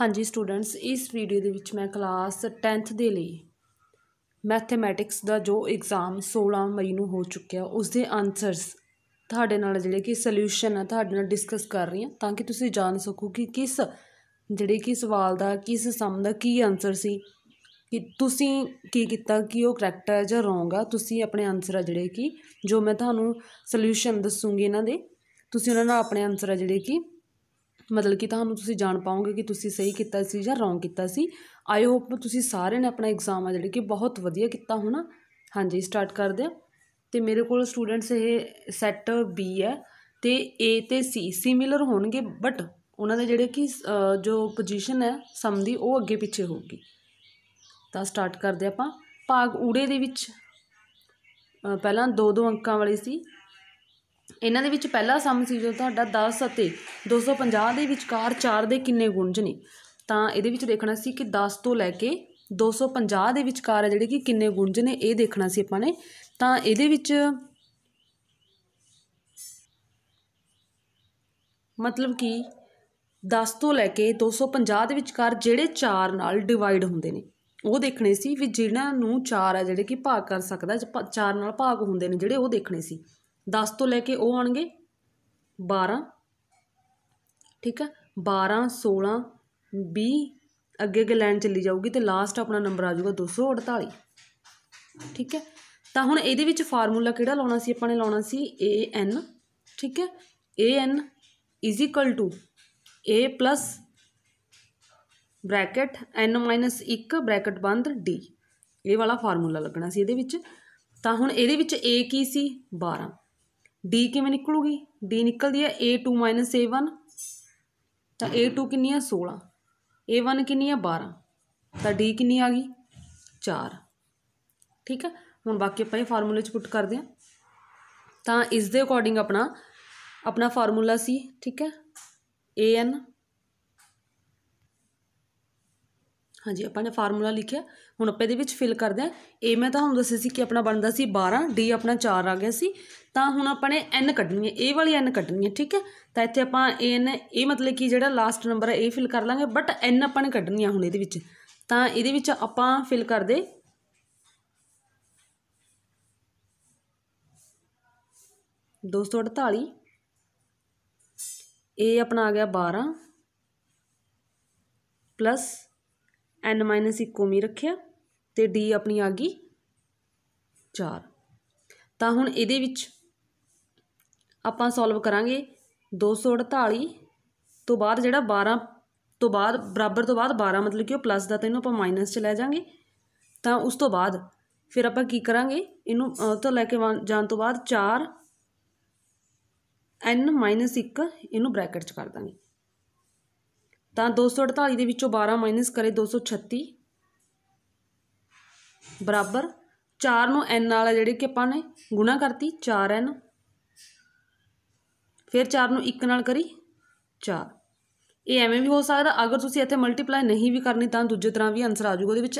ਹਾਂਜੀ ਸਟੂਡੈਂਟਸ ਇਸ ਵੀਡੀਓ ਦੇ ਵਿੱਚ ਮੈਂ ਕਲਾਸ 10th ਦੇ ਲਈ ਮੈਥਮੈਟਿਕਸ ਦਾ ਜੋ ਐਗਜ਼ਾਮ 16 ਮਈ ਨੂੰ ਹੋ ਚੁੱਕਿਆ ਉਸ ਦੇ ਆਨਸਰਸ ਤੁਹਾਡੇ ਨਾਲ ਜਿਹੜੇ ਕਿ ਸੋਲੂਸ਼ਨ ਆ ਤੁਹਾਡੇ ਨਾਲ ਡਿਸਕਸ ਕਰ ਰਹੀ ਹਾਂ ਤਾਂ ਕਿ ਤੁਸੀਂ ਜਾਣ ਸਕੋ ਕਿ ਕਿਸ ਜਿਹੜੇ ਕਿ ਸਵਾਲ ਦਾ ਕਿਸ ਸਮ ਦਾ ਕੀ ਆਨਸਰ ਸੀ ਕਿ ਤੁਸੀਂ ਕੀ ਕੀਤਾ ਕਿ ਉਹ ਕਰੈਕਟ ਹੈ ਜਾਂ ਰੋਂਗ ਆ ਤੁਸੀਂ ਆਪਣੇ ਆਨਸਰ ਆ ਜਿਹੜੇ ਕਿ ਜੋ ਮੈਂ ਤੁਹਾਨੂੰ ਸੋਲੂਸ਼ਨ ਦੱਸੂਗੀ ਇਹਨਾਂ ਦੇ ਤੁਸੀਂ ਉਹਨਾਂ ਨਾਲ ਆਪਣੇ ਆਨਸਰ ਆ ਜਿਹੜੇ ਕਿ ਮਤਲਬ ਕਿ ਤੁਹਾਨੂੰ ਤੁਸੀਂ ਜਾਣ ਪਾਓਗੇ ਕਿ ਤੁਸੀਂ ਸਹੀ ਕੀਤਾ ਸੀ ਜਾਂ ਰੋਂਗ ਕੀਤਾ ਸੀ ਆਈ ਹੋਪ ਤੁਸੀਂ ਸਾਰਿਆਂ ਨੇ ਆਪਣਾ ਐਗਜ਼ਾਮ ਆ ਜਿਹੜੇ ਕਿ ਬਹੁਤ ਵਧੀਆ ਕੀਤਾ ਹੋਣਾ ਹਾਂਜੀ ਸਟਾਰਟ ਕਰਦੇ ਆ ਤੇ ਮੇਰੇ ਕੋਲ ਸਟੂਡੈਂਟਸ ਇਹ ਸੈਟ ਬੀ ਹੈ ਤੇ ਏ ਤੇ ਸੀ ਸਿਮਿਲਰ ਹੋਣਗੇ ਬਟ ਉਹਨਾਂ ਦੇ ਜਿਹੜੇ ਕਿ ਜੋ ਪੋਜੀਸ਼ਨ ਹੈ ਸਮ ਦੀ ਉਹ ਅੱਗੇ ਪਿੱਛੇ ਹੋਊਗੀ ਤਾਂ ਸਟਾਰਟ ਕਰਦੇ ਆਪਾਂ ਭਾਗ ਊੜੇ ਦੇ ਵਿੱਚ ਪਹਿਲਾਂ ਦੋ ਦੋ ਅੰਕਾਂ ਵਾਲੀ ਸੀ ਇਹਨਾਂ ਦੇ ਵਿੱਚ ਪਹਿਲਾ ਸਮ ਸੀ ਜੋ ਤੁਹਾਡਾ 10 ਅਤੇ 250 ਦੇ ਵਿਚਕਾਰ 4 ਦੇ ਕਿੰਨੇ ਗੁਣਜ ਨੇ ਤਾਂ ਇਹਦੇ ਵਿੱਚ ਦੇਖਣਾ ਸੀ ਕਿ 10 ਤੋਂ ਲੈ ਕੇ 250 ਦੇ ਵਿਚਕਾਰ ਜਿਹੜੇ ਕਿ ਕਿੰਨੇ ਗੁਣਜ ਨੇ ਇਹ ਦੇਖਣਾ ਸੀ ਆਪਾਂ ਨੇ ਤਾਂ ਇਹਦੇ ਵਿੱਚ ਮਤਲਬ ਕਿ 10 ਤੋਂ ਲੈ ਕੇ 250 ਦੇ ਵਿਚਕਾਰ ਜਿਹੜੇ 4 ਨਾਲ ਡਿਵਾਈਡ ਹੁੰਦੇ ਨੇ ਉਹ ਦੇਖਣੇ ਸੀ ਵੀ ਜਿਹਨਾਂ ਨੂੰ 4 ਆ ਜਿਹੜੇ ਕਿ ਭਾਗ ਕਰ ਸਕਦਾ 4 ਨਾਲ ਭਾਗ ਹੁੰਦੇ ਨੇ ਜਿਹੜੇ ਉਹ ਦੇਖਣੇ ਸੀ 10 ਤੋਂ ਲੈ ਕੇ ਉਹ ਆਉਣਗੇ 12 ਠੀਕ ਹੈ 12 16 20 ਅੱਗੇ ਅੱਗੇ ਲਾਈਨ ਚੱਲੀ ਜਾਊਗੀ ਤੇ ਲਾਸਟ ਆਪਣਾ ਨੰਬਰ ਆ ਜਾਊਗਾ 248 ਠੀਕ ਹੈ ਤਾਂ ਹੁਣ ਇਹਦੇ ਵਿੱਚ ਫਾਰਮੂਲਾ ਕਿਹੜਾ ਲਾਉਣਾ ਸੀ ਆਪਾਂ ਨੇ ਲਾਉਣਾ ਸੀ AN ਠੀਕ ਹੈ AN is equal to A plus bracket n 1 bracket ਬੰਦ d ਇਹ ਵਾਲਾ ਫਾਰਮੂਲਾ ਲੱਗਣਾ ਸੀ ਇਹਦੇ ਵਿੱਚ ਤਾਂ ਹੁਣ ਇਹਦੇ ਵਿੱਚ a ਕੀ ਸੀ 12 ਡੀ ਕਿਵੇਂ ਨਿਕਲੂਗੀ ਡੀ ਨਿਕਲਦੀ ਹੈ a2 a1 ਤਾਂ a2 ਕਿੰਨੀ ਹੈ 16 a1 ਕਿੰਨੀ ਹੈ 12 ਤਾਂ d ਕਿੰਨੀ ਆ ਗਈ 4 ਠੀਕ ਹੈ ਹੁਣ ਬਾਕੀ ਆਪਾਂ ਇਹ ਫਾਰਮੂਲੇ ਚ ਪੁੱਟ ਕਰਦੇ ਹਾਂ ਤਾਂ ਇਸ ਦੇ ਅਕੋਰਡਿੰਗ ਆਪਣਾ ਆਪਣਾ ਫਾਰਮੂਲਾ ਸੀ ਠੀਕ ਹੈ an ਹਾਂਜੀ ਆਪਾਂ ਨੇ ਫਾਰਮੂਲਾ ਲਿਖਿਆ ਹੁਣ ਆਪਾਂ ਇਹਦੇ ਵਿੱਚ ਫਿਲ ਕਰਦੇ ਆ ਏ ਮੈਂ ਤੁਹਾਨੂੰ ਦੱਸਿਆ ਸੀ ਕਿ ਆਪਣਾ ਬਣਦਾ ਸੀ 12 ਡੀ ਆਪਣਾ 4 ਆ ਗਿਆ ਸੀ ਤਾਂ ਹੁਣ ਆਪਾਂ ਨੇ ਐਨ ਕੱਢਣੀ ਹੈ ਇਹ ਵਾਲੀ ਐਨ ਕੱਢਣੀ ਹੈ ਠੀਕ ਹੈ ਤਾਂ ਇੱਥੇ ਆਪਾਂ ਐਨ ਇਹ ਮਤਲਬ ਕਿ ਜਿਹੜਾ ਲਾਸਟ ਨੰਬਰ ਹੈ ਇਹ ਫਿਲ ਕਰ ਲਾਂਗੇ ਬਟ ਐਨ ਆਪਾਂ ਨੇ ਕੱਢਣੀ ਆ ਹੁਣ ਇਹਦੇ ਵਿੱਚ ਤਾਂ ਇਹਦੇ ਵਿੱਚ ਆਪਾਂ ਫਿਲ ਕਰਦੇ ਦੋਸਤੋ 48 ਇਹ ਆਪਣਾ ਆ ਗਿਆ 12 ਪਲੱਸ n ਮਾਈਨਸ 1 ਉਮੀ ਰੱਖਿਆ ਤੇ d ਆਪਣੀ ਆ ਗਈ 4 ਤਾਂ ਹੁਣ ਇਹਦੇ ਵਿੱਚ ਆਪਾਂ ਸੋਲਵ ਕਰਾਂਗੇ 248 ਤੋਂ ਬਾਅਦ ਜਿਹੜਾ 12 ਤੋਂ ਬਾਅਦ ਬਰਾਬਰ ਤੋਂ ਬਾਅਦ 12 ਮਤਲਬ ਕਿ ਉਹ ਪਲੱਸ ਦਾ ਤਾਂ ਇਹਨੂੰ ਆਪਾਂ ਮਾਈਨਸ 'ਚ ਲੈ ਜਾਾਂਗੇ ਤਾਂ ਉਸ ਤੋਂ ਬਾਅਦ ਫਿਰ ਆਪਾਂ ਕੀ ਕਰਾਂਗੇ ਇਹਨੂੰ ਤੋਂ ਲੈ ਕੇ ਜਾਣ ਤੋਂ ਬਾਅਦ 4 n 1 ਇਹਨੂੰ ਬ੍ਰੈਕਟ 'ਚ ਕਰ ਦਾਂਗੇ ਤਾਂ 248 ਦੇ ਵਿੱਚੋਂ 12 ਮਾਈਨਸ ਕਰੇ 236 ਬਰਾਬਰ 4 ਨੂੰ n ਨਾਲ ਜਿਹੜੇ ਕਿ ਆਪਾਂ ਨੇ ਗੁਣਾ ਕਰਤੀ 4n ਫਿਰ 4 ਨੂੰ 1 ਨਾਲ ਕਰੀ 4 ਇਹ ਐਵੇਂ ਵੀ ਹੋ ਸਕਦਾ ਅਗਰ ਤੁਸੀਂ ਇੱਥੇ ਮਲਟੀਪਲਾਈ ਨਹੀਂ ਵੀ ਕਰਨੀ ਤਾਂ ਦੂਜੇ ਤਰ੍ਹਾਂ ਵੀ ਆਨਸਰ ਆ ਜਾਊਗਾ ਉਹਦੇ ਵਿੱਚ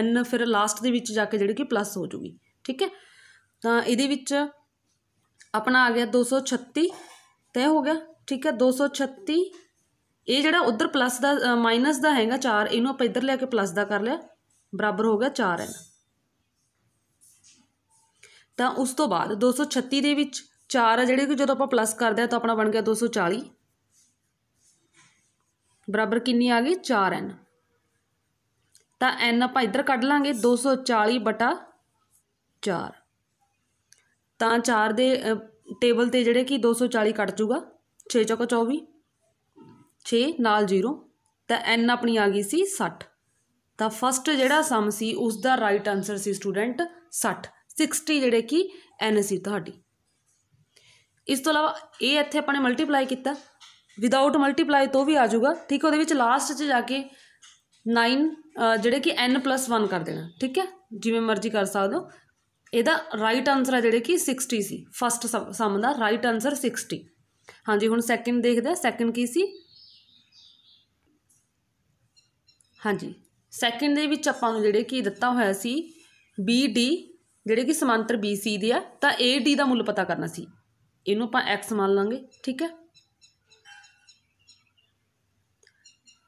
n ਫਿਰ ਲਾਸਟ ਦੇ ਵਿੱਚ ਜਾ ਕੇ ਜਿਹੜੀ ਕਿ ਪਲੱਸ ਹੋ ਜਾਊਗੀ ਠੀਕ ਹੈ ਤਾਂ ਇਹਦੇ ਵਿੱਚ ਆਪਣਾ ਆ ਗਿਆ 236 ਤੈ ਹੋ ਗਿਆ ਠੀਕ ਹੈ 236 ਇਹ ਜਿਹੜਾ ਉਧਰ ਪਲੱਸ ਦਾ ਮਾਈਨਸ ਦਾ ਹੈਗਾ 4 ਇਹਨੂੰ ਆਪਾਂ ਇੱਧਰ ਲੈ ਕੇ ਪਲੱਸ ਦਾ ਕਰ ਲਿਆ ਬਰਾਬਰ ਹੋ ਗਿਆ 4 ਇਹਨਾਂ ਤਾਂ ਉਸ ਤੋਂ ਬਾਅਦ 236 ਦੇ ਵਿੱਚ 4 ਆ ਜਿਹੜੇ ਕਿ ਜਦੋਂ ਆਪਾਂ ਪਲੱਸ ਕਰਦੇ ਆ ਤਾਂ ਆਪਣਾ ਬਣ ਗਿਆ 240 ਬਰਾਬਰ ਕਿੰਨੀ ਆ ਗਈ 4n ਤਾਂ n ਆਪਾਂ ਇੱਧਰ ਕੱਢ ਲਾਂਗੇ 240 ਬਟਾ 4 ਤਾਂ 4 ਦੇ ਟੇਬਲ ਤੇ ਜਿਹੜੇ ਕਿ 240 ਕੱਟ ਜੂਗਾ 6 ਚੌਕਾ 24 6 ਨਾਲ 0 ਤਾਂ n ਆਪਣੀ ਆ ਗਈ ਸੀ 60 ਤਾਂ ਫਸਟ ਜਿਹੜਾ ਸਮ ਸੀ ਉਸ ਦਾ ਰਾਈਟ ਆਨਸਰ ਸੀ ਸਟੂਡੈਂਟ 60 60 ਜਿਹੜੇ ਕਿ n ਸੀ ਤੁਹਾਡੀ ਇਸ ਤੋਂ ਇਲਾਵਾ ਇਹ ਇੱਥੇ ਆਪਾਂ ਨੇ ਮਲਟੀਪਲਾਈ ਕੀਤਾ ਵਿਦਆਊਟ ਮਲਟੀਪਲਾਈ ਤੋਂ ਵੀ ਆ ਜਾਊਗਾ ਠੀਕ ਉਹਦੇ ਵਿੱਚ ਲਾਸਟ 'ਚ ਜਾ ਕੇ 9 ਜਿਹੜੇ ਕਿ n 1 ਕਰ ਦੇਣਾ ਠੀਕ ਹੈ ਜਿਵੇਂ ਮਰਜ਼ੀ ਕਰ ਸਕਦੇ ਹੋ ਇਹਦਾ ਰਾਈਟ ਆਨਸਰ ਹੈ ਜਿਹੜੇ ਕਿ 60 ਸੀ ਫਸਟ ਸਮ ਦਾ ਰਾਈਟ ਆਨਸਰ 60 ਹਾਂਜੀ ਹੁਣ ਸੈਕਿੰਡ ਦੇਖਦੇ ਸੈਕਿੰਡ ਕੀ ਸੀ ਹਾਂਜੀ ਸੈਕਿੰਡ ਦੇ ਵਿੱਚ ਆਪਾਂ ਨੂੰ ਜਿਹੜੇ ਕੀ ਦਿੱਤਾ ਹੋਇਆ ਸੀ ਬੀ ਡੀ ਜਿਹੜੇ ਕਿ ਸਮਾਂਤਰ ਬੀ ਸੀ ਦੇ ਆ ਤਾਂ ਏ ਡੀ ਦਾ ਮੁੱਲ ਪਤਾ ਕਰਨਾ ਸੀ ਇਹਨੂੰ ਆਪਾਂ ਐਕਸ ਮੰਨ ਲਾਂਗੇ ਠੀਕ ਹੈ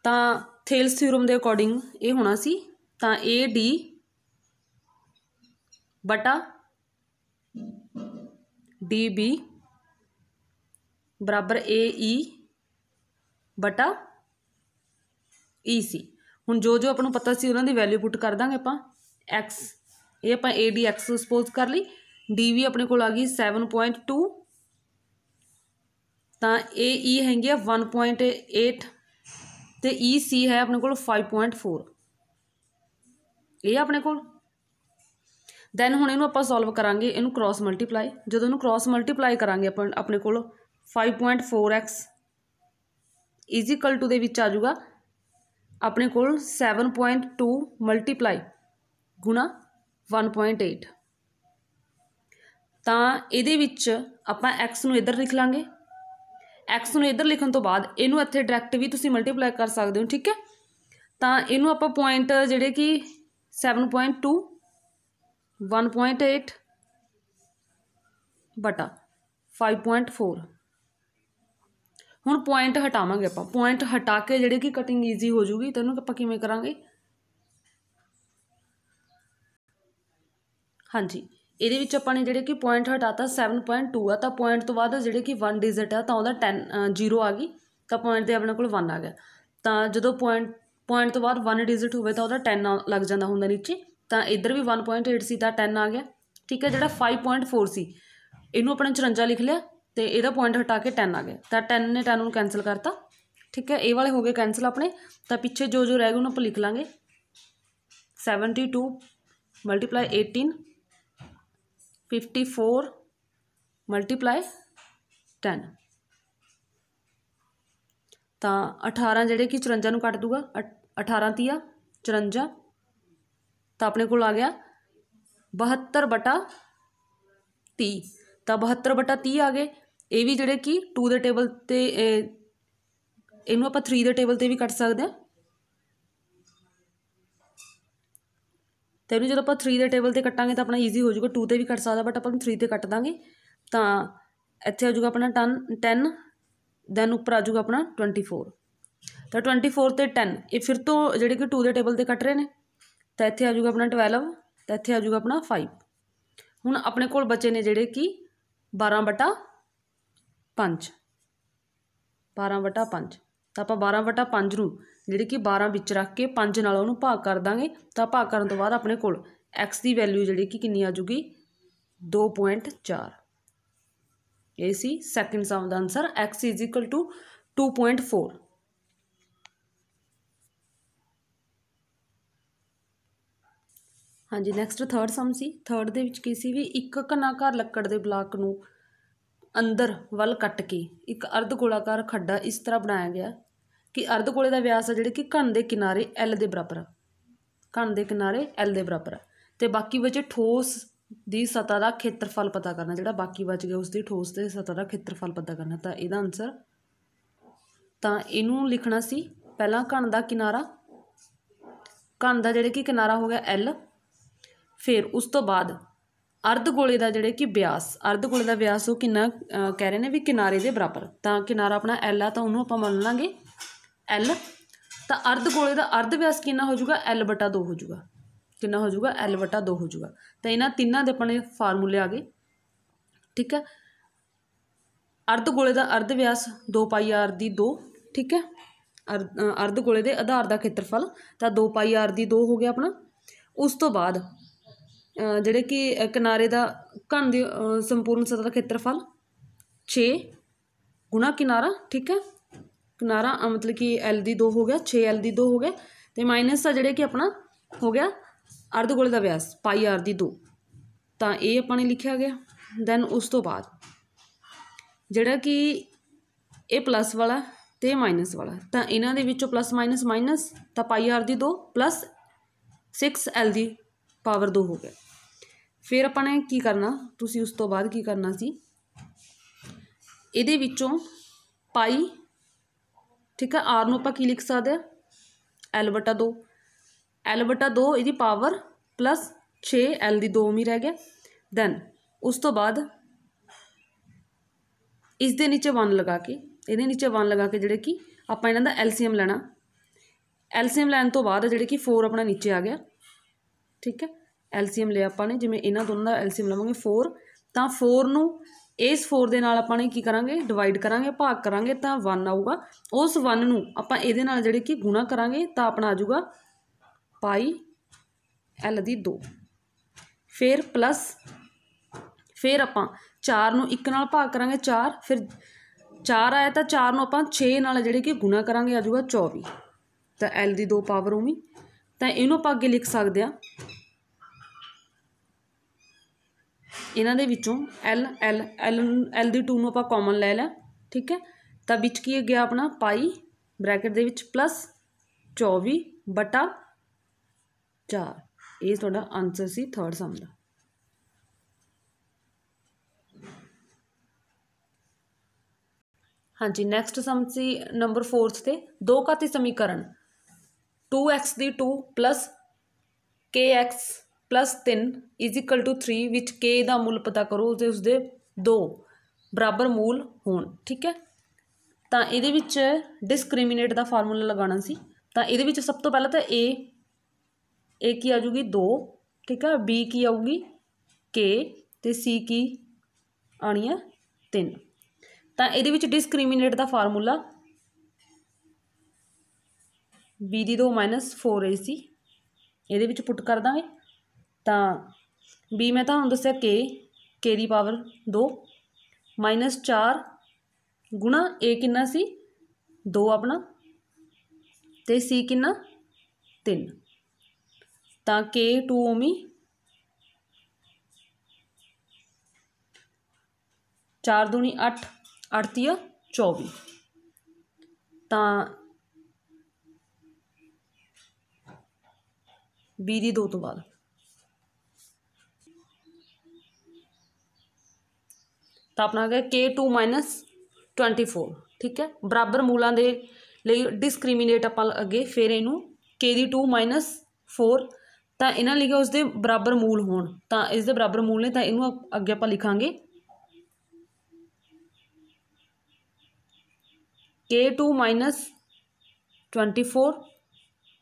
ਤਾਂ ਥੇਲਸ ਥਿਊਰਮ ਦੇ ਅਕੋਰਡਿੰਗ ਇਹ ਹੋਣਾ ਸੀ ਤਾਂ ਏ ਡੀ ਬਟਾ ਡੀ ਬੀ ਬਰਾਬਰ A E e ਬਟਾ E e ਸੀ ਹੁਣ ਜੋ ਜੋ ਆਪਾਂ ਨੂੰ ਪਤਾ ਸੀ ਉਹਨਾਂ ਦੀ ਵੈਲਿਊ ਪੁੱਟ ਕਰ ਦਾਂਗੇ ਆਪਾਂ x ਇਹ ਆਪਾਂ adx ਸਪੋਜ਼ ਕਰ ਲਈ d ਵੀ ਆਪਣੇ ਕੋਲ ਆ ਗਈ 7.2 ਤਾਂ ae e ਹੈਗੀ ਆ 1.8 ਤੇ EC ਹੈ ਆਪਣੇ ਕੋਲ 5.4 ਇਹ ਆਪਣੇ ਕੋਲ ਦੈਨ ਹੁਣ ਇਹਨੂੰ ਆਪਾਂ ਸੋਲਵ ਕਰਾਂਗੇ ਇਹਨੂੰ ਕ੍ਰਾਸ ਮਲਟੀਪਲਾਈ ਜਦੋਂ ਇਹਨੂੰ ਕ੍ਰਾਸ ਮਲਟੀਪਲਾਈ ਕਰਾਂਗੇ ਆਪਾਂ ਆਪਣੇ ਕੋਲ 5.4x ਇਜ਼ ਇਕੁਅਲ ਟੂ ਦੇ ਵਿੱਚ ਆ ਜਾਊਗਾ ਆਪਣੇ ਕੋਲ 7.2 ਮਲਟੀਪਲਾਈ ਗੁਣਾ 1.8 ਤਾਂ ਇਹਦੇ ਵਿੱਚ ਆਪਾਂ x ਨੂੰ ਇੱਧਰ ਲਿਖ ਲਾਂਗੇ x ਨੂੰ ਇੱਧਰ ਲਿਖਣ ਤੋਂ ਬਾਅਦ ਇਹਨੂੰ ਇੱਥੇ ਡਾਇਰੈਕਟ ਵੀ ਤੁਸੀਂ ਮਲਟੀਪਲਾਈ ਕਰ ਸਕਦੇ ਹੋ ਠੀਕ ਹੈ ਤਾਂ ਇਹਨੂੰ ਆਪਾਂ ਪੁਆਇੰਟ ਜਿਹੜੇ ਕਿ 7.2 1.8 ਬਟਾ 5.4 ਹੁਣ ਪੁਆਇੰਟ ਹਟਾਵਾਂਗੇ ਆਪਾਂ ਪੁਆਇੰਟ ਹਟਾ ਕੇ ਜਿਹੜੇ ਕਿ ਕਟਿੰਗ ਈਜ਼ੀ ਹੋ ਜੂਗੀ ਤੇ ਇਹਨੂੰ ਆਪਾਂ ਕਿਵੇਂ ਕਰਾਂਗੇ ਹਾਂਜੀ ਇਹਦੇ ਵਿੱਚ ਆਪਾਂ ਨੇ ਜਿਹੜੇ ਕਿ ਪੁਆਇੰਟ ਹਟਾਤਾ 7.2 ਆ ਤਾਂ ਪੁਆਇੰਟ ਤੋਂ ਬਾਅਦ ਜਿਹੜੇ ਕਿ 1 ਡਿਜਿਟ ਆ ਤਾਂ ਉਹਦਾ 10 0 ਆ ਗਈ ਤਾਂ ਪੁਆਇੰਟ ਤੇ ਆਪਣੇ ਕੋਲ 1 ਆ ਗਿਆ ਤਾਂ ਜਦੋਂ ਪੁਆਇੰਟ ਪੁਆਇੰਟ ਤੋਂ ਬਾਅਦ 1 ਡਿਜਿਟ ਹੋਵੇ ਤਾਂ ਉਹਦਾ 10 ਲੱਗ ਜਾਂਦਾ ਹੁੰਦਾ ਨੀਚੇ ਤਾਂ ਇੱਧਰ ਵੀ 1.8 ਸੀ ਤਾਂ 10 ਆ ਗਿਆ ਠੀਕ ਹੈ ਜਿਹੜਾ 5.4 ਸੀ ਇਹਨੂੰ ਆਪਣਾ 54 ਲਿਖ ਲਿਆ ਤੇ ਇਹਦਾ ਪੁਆਇੰਟ ਹਟਾ ਕੇ 10 ਆ ਗਿਆ ਤਾਂ 10 ਨੇ 10 ਨੂੰ ਕੈਨਸਲ ਕਰਤਾ ਠੀਕ ਹੈ ਇਹ ਵਾਲੇ ਹੋ ਗਏ ਕੈਨਸਲ ਆਪਣੇ ਤਾਂ ਪਿੱਛੇ ਜੋ ਜੋ ਰਹਿ ਗਏ ਉਹਨਾਂ ਆਪਾਂ ਲਿਖ ਲਾਂਗੇ 72 ਮਲਟੀਪਲਾਈ 18 54 ਮਲਟੀਪਲਾਈ 10 ਤਾਂ 18 ਜਿਹੜੇ ਕਿ 54 ਨੂੰ ਕੱਟ ਦੂਗਾ 18 ਤੀਆ 54 ਤਾਂ ਆਪਣੇ ਕੋਲ ਆ ਗਿਆ 72 ਬਟਾ 30 ਤਾਂ 72 ਬਟਾ 30 ਆ ਗਏ ਇਹ ਵੀ ਜਿਹੜੇ ਕਿ 2 ਦੇ ਟੇਬਲ ਤੇ ਇਹਨੂੰ ਆਪਾਂ 3 ਦੇ ਟੇਬਲ ਤੇ ਵੀ ਕੱਟ ਸਕਦੇ ਹਾਂ ਤੇ ਇਹਨੂੰ ਜਦੋਂ ਆਪਾਂ 3 ਦੇ ਟੇਬਲ ਤੇ ਕੱਟਾਂਗੇ ਤਾਂ ਆਪਣਾ ਈਜ਼ੀ ਹੋ ਜਾਊਗਾ 2 ਤੇ ਵੀ ਕੱਟ ਸਕਦਾ ਬਟ ਆਪਾਂ ਨੂੰ 3 ਤੇ ਕੱਟ ਦਾਂਗੇ ਤਾਂ ਇੱਥੇ ਆ ਜਾਊਗਾ ਆਪਣਾ 10 10 ਦੈਨ ਉੱਪਰ ਆ ਜਾਊਗਾ ਆਪਣਾ 24 ਤਾਂ 24 ਤੇ 10 ਇਹ ਫਿਰ ਤੋਂ ਜਿਹੜੇ ਕਿ 2 ਦੇ ਟੇਬਲ ਤੇ ਕੱਟ ਰਹੇ ਨੇ ਤਾਂ ਇੱਥੇ ਆ ਜਾਊਗਾ ਆਪਣਾ 12 ਤਾਂ ਇੱਥੇ ਆ ਜਾਊਗਾ ਆਪਣਾ 5 ਹੁਣ ਆਪਣੇ ਕੋਲ ਬਚੇ ਨੇ ਜਿਹੜੇ ਕਿ 12 ਬਟਾ ਪੰਜ 12 ਵਟਾ ਤਾਂ ਆਪਾਂ 12 ਵਟਾ 5 ਨੂੰ ਜਿਹੜੀ ਕਿ 12 ਵਿੱਚ ਰੱਖ ਕੇ 5 ਨਾਲ ਉਹਨੂੰ ਭਾਗ ਕਰ ਦਾਂਗੇ ਤਾਂ ਭਾਗ ਕਰਨ ਤੋਂ ਬਾਅਦ ਆਪਣੇ ਕੋਲ x ਦੀ ਵੈਲਿਊ ਜਿਹੜੀ ਕਿ ਕਿੰਨੀ ਆ ਜੂਗੀ 2.4 ਇਹ ਸੀ ਸੈਕਿੰਡ ਸਮ ਦਾ ਆਨਸਰ x 2.4 ਹਾਂਜੀ ਨੈਕਸਟ ਥਰਡ ਸਮ ਸੀ ਥਰਡ ਦੇ ਵਿੱਚ ਕੀ ਸੀ ਵੀ ਇੱਕ ਕਨਾਕਾਰ ਲੱਕੜ ਦੇ ਬਲਾਕ ਨੂੰ ਅੰਦਰ ਵੱਲ ਕੱਟ ਕੇ ਇੱਕ ਅਰਧ ਗੋਲਾਕਾਰ ਖੱਡਾ ਇਸ ਤਰ੍ਹਾਂ ਬਣਾਇਆ ਗਿਆ ਕਿ ਅਰਧ ਗੋਲੇ ਦਾ ਵਿਆਸ ਹੈ ਜਿਹੜੇ ਕਿ ਘਣ ਦੇ ਕਿਨਾਰੇ L ਦੇ ਬਰਾਬਰ ਆ ਘਣ ਦੇ ਕਿਨਾਰੇ L ਦੇ ਬਰਾਬਰ ਆ ਤੇ ਬਾਕੀ ਬਚੇ ਠੋਸ ਦੀ ਸਤਾ ਦਾ ਖੇਤਰਫਲ ਪਤਾ ਕਰਨਾ ਜਿਹੜਾ ਬਾਕੀ ਬਚ ਗਿਆ ਉਸ ਦੀ ਠੋਸ ਤੇ ਸਤਾ ਦਾ ਖੇਤਰਫਲ ਪਤਾ ਕਰਨਾ ਤਾਂ ਇਹਦਾ ਆਨਸਰ ਤਾਂ ਇਹਨੂੰ ਲਿਖਣਾ ਸੀ ਪਹਿਲਾਂ ਘਣ ਦਾ ਕਿਨਾਰਾ ਘਣ ਦਾ ਜਿਹੜਾ ਕਿ ਕਿਨਾਰਾ ਹੋ ਗਿਆ L ਫਿਰ ਉਸ ਤੋਂ ਬਾਅਦ ਅਰਧ ਗੋਲੇ ਦਾ ਜਿਹੜੇ ਕਿ ਵਿਆਸ ਅਰਧ ਗੋਲੇ ਦਾ ਵਿਆਸ ਉਹ ਕਿੰਨਾ ਕਹਿ ਰਹੇ ਨੇ ਵੀ ਕਿਨਾਰੇ ਦੇ ਬਰਾਬਰ ਤਾਂ ਕਿਨਾਰਾ ਆਪਣਾ ਐਲ ਆ ਤਾਂ ਉਹਨੂੰ ਆਪਾਂ ਮੰਨ ਲਾਂਗੇ ਐਲ ਤਾਂ ਅਰਧ ਗੋਲੇ ਦਾ ਅਰਧ ਵਿਆਸ ਕਿੰਨਾ ਹੋ ਜਾਊਗਾ ਐਲ ਬਟਾ 2 ਹੋ ਜਾਊਗਾ ਕਿੰਨਾ ਹੋ ਜਾਊਗਾ ਐਲ ਬਟਾ 2 ਹੋ ਜਾਊਗਾ ਤਾਂ ਇਹਨਾਂ ਤਿੰਨਾਂ ਦੇ ਆਪਣੇ ਫਾਰਮੂਲੇ ਆ ਗਏ ਠੀਕ ਹੈ ਅਰਧ ਗੋਲੇ ਦਾ ਅਰਧ ਵਿਆਸ 2 ਪਾਈ ਆਰ ਦੀ 2 ਠੀਕ ਹੈ ਅਰਧ ਗੋਲੇ ਦੇ ਆਧਾਰ ਦਾ ਖੇਤਰਫਲ ਤਾਂ 2 ਪਾਈ ਆਰ ਦੀ 2 ਹੋ ਗਿਆ ਆਪਣਾ ਉਸ ਤੋਂ ਬਾਅਦ ਜਿਹੜੇ ਕਿ ਕਿਨਾਰੇ ਦਾ ਘਨ ਦੀ ਸੰਪੂਰਨ ਸਤਹ ਦਾ ਖੇਤਰਫਲ 6 ਗੁਣਾ ਕਿਨਾਰਾ ਠੀਕ ਹੈ ਕਿਨਾਰਾ ਮਤਲਬ ਕਿ l ਦੀ 2 ਹੋ ਗਿਆ 6 l ਦੀ 2 ਹੋ ਗਿਆ ਤੇ ਮਾਈਨਸ ਆ ਜਿਹੜੇ ਕਿ ਆਪਣਾ ਹੋ ਗਿਆ ਅਰਧ ਗੋਲੇ ਦਾ ਵਿਆਸ ਪਾਈ ਆਰ ਦੀ 2 ਤਾਂ ਇਹ ਆਪਾਂ ਨੇ ਲਿਖਿਆ ਗਿਆ ਦੈਨ ਉਸ ਤੋਂ ਬਾਅਦ ਜਿਹੜਾ ਕਿ ਇਹ ਪਲੱਸ ਵਾਲਾ ਤੇ ਮਾਈਨਸ ਵਾਲਾ ਤਾਂ ਇਹਨਾਂ ਦੇ ਵਿੱਚੋਂ ਪਲੱਸ ਮਾਈਨਸ ਮਾਈਨਸ ਤਾਂ ਪਾਈ ਆਰ ਦੀ 2 ਪਲੱਸ 6 l ਦੀ ਪਾਵਰ 2 ਹੋ ਗਿਆ ਫਿਰ ਆਪਾਂ ਨੇ ਕੀ ਕਰਨਾ ਤੁਸੀਂ ਉਸ ਤੋਂ ਬਾਅਦ ਕੀ ਕਰਨਾ ਸੀ ਇਹਦੇ ਵਿੱਚੋਂ ਪਾਈ ਠੀਕ ਹੈ ਆਰ ਨੂੰ ਆਪਾਂ ਕੀ ਲਿਖ ਸਕਦੇ ਆ ਐਲ ਬਟਾ 2 ਐਲ ਬਟਾ 2 ਇਹਦੀ ਪਾਵਰ ਪਲੱਸ 6 ਐਲ ਦੀ 2 ਵੀ ਰਹਿ ਗਿਆ ਦੈਨ ਉਸ ਤੋਂ ਬਾਅਦ ਇਸ ਦੇ ਨੀਚੇ 1 ਲਗਾ ਕੇ ਇਹਦੇ ਨੀਚੇ 1 ਲਗਾ ਕੇ ਜਿਹੜੇ ਕਿ ਆਪਾਂ ਇਹਨਾਂ ਦਾ ਐਲਸੀਐਮ ਲੈਣਾ ਐਲਸੀਐਮ ਲੈਣ ਤੋਂ ਬਾਅਦ ਜਿਹੜੇ ਕਿ 4 ਆਪਣਾ ਨੀਚੇ ਆ ਗਿਆ ਠੀਕ ਹੈ ਐਲਸੀਐਮ ਲਿਆ ਆਪਾਂ ਨੇ ਜਿਵੇਂ ਇਹਨਾਂ ਦੋਨਾਂ ਦਾ ਐਲਸੀਐਮ ਲਵਾਂਗੇ 4 ਤਾਂ 4 ਨੂੰ ਇਸ 4 ਦੇ ਨਾਲ ਆਪਾਂ ਨੇ ਕੀ ਕਰਾਂਗੇ ਡਿਵਾਈਡ ਕਰਾਂਗੇ ਭਾਗ ਕਰਾਂਗੇ ਤਾਂ 1 ਆਊਗਾ ਉਸ 1 ਨੂੰ ਆਪਾਂ ਇਹਦੇ ਨਾਲ ਜਿਹੜੇ ਕਿ ਗੁਣਾ ਕਰਾਂਗੇ ਤਾਂ ਆਪਣਾ ਆ ਜਾਊਗਾ ਪਾਈ ਐਲ ਦੀ 2 ਫਿਰ ਪਲੱਸ ਫਿਰ ਆਪਾਂ 4 ਨੂੰ 1 ਨਾਲ ਭਾਗ ਕਰਾਂਗੇ 4 ਫਿਰ 4 ਆਇਆ ਤਾਂ 4 ਨੂੰ ਆਪਾਂ 6 ਨਾਲ ਜਿਹੜੇ ਕਿ ਗੁਣਾ ਕਰਾਂਗੇ ਆ ਜਾਊਗਾ 24 ਤਾਂ ਐਲ ਦੀ 2 ਪਾਵਰ ਉਮੀ ਤਾਂ ਇਹਨੂੰ ਆਪਾਂ ਅੱਗੇ ਲਿਖ ਸਕਦੇ ਆ ਇਹਨਾਂ ਦੇ ਵਿੱਚੋਂ ਐਲ ਐਲ ਐਲ ਐਲ ਦੀ 2 ਨੂੰ ਆਪਾਂ ਕਾਮਨ ਲੈ ਲਿਆ ਠੀਕ ਹੈ ਤਾਂ ਵਿੱਚ ਕੀ ਗਿਆ ਆਪਣਾ ਪਾਈ ਬ੍ਰੈਕਟ ਦੇ ਵਿੱਚ ਪਲੱਸ 24 ਬਟਾ 4 ਇਹ ਤੁਹਾਡਾ ਆਨਸਰ ਸੀ 3rd ਸਮ ਦਾ ਹਾਂਜੀ ਨੈਕਸਟ ਸਮ ਸੀ ਨੰਬਰ 4th ਤੇ ਦੋ ਘਾਤੀ ਸਮੀਕਰਨ 2x ਦੀ 2 kx plus 3 is equal to 3 ਵਿੱਚ k ਦਾ ਮੁੱਲ ਪਤਾ ਕਰੋ ਤੇ ਉਸਦੇ 2 ਬਰਾਬਰ ਮੂਲ ਹੋਣ ਠੀਕ ਹੈ ਤਾਂ ਇਹਦੇ ਵਿੱਚ ਡਿਸਕ੍ਰਿਮੀਨੇਟ ਦਾ ਫਾਰਮੂਲਾ ਲਗਾਉਣਾ ਸੀ ਤਾਂ ਇਹਦੇ ਵਿੱਚ ਸਭ ਤੋਂ ਪਹਿਲਾਂ ਤਾਂ a a ਕੀ ਆ ਜੂਗੀ 2 ਠੀਕ ਹੈ b ਕੀ ਆਊਗੀ k ਤੇ c ਕੀ ਆਣੀ ਹੈ 3 ਤਾਂ ਇਹਦੇ ਵਿੱਚ ਡਿਸਕ੍ਰਿਮੀਨੇਟ ਦਾ ਫਾਰਮੂਲਾ b ਦੀ 2 4ac ਇਹਦੇ ਵਿੱਚ ਪੁੱਟ ਕਰ ਦਾਂਗੇ ਤਾਂ b ਮੈਂ ਤੁਹਾਨੂੰ ਦੱਸਿਆ k k ਦੀ ਪਾਵਰ 2 ਮਾਈਨਸ 4 ਗੁਣਾ a ਕਿੰਨਾ ਸੀ 2 ਆਪਣਾ ਤੇ c ਕਿੰਨਾ 3 ਤਾਂ k 2 ਓਮੀ 4 ਦੂਣੀ 8 8 24 ਤਾਂ b ਦੀ 2 ਤੋਂ ਬਾਅਦ ਤਾਂ ਆਪਣਾ ਹੈ ਕੇ ਮਾਈਨਸ 24 ਠੀਕ ਹੈ ਬਰਾਬਰ ਮੂਲਾਂ ਦੇ ਲਈ ਡਿਸਕ੍ਰਿਮੀਨੇਟ ਆਪਾਂ ਅੱਗੇ ਫਿਰ ਇਹਨੂੰ ਕੇ ਦੀ 2 ਮਾਈਨਸ 4 ਤਾਂ ਇਹਨਾਂ ਲਈ ਉਸ ਦੇ ਬਰਾਬਰ ਮੂਲ ਹੋਣ ਤਾਂ ਇਸ ਦੇ ਬਰਾਬਰ ਮੂਲ ਨੇ ਤਾਂ ਇਹਨੂੰ ਅੱਗੇ ਆਪਾਂ ਲਿਖਾਂਗੇ k2 ਮਾਈਨਸ 24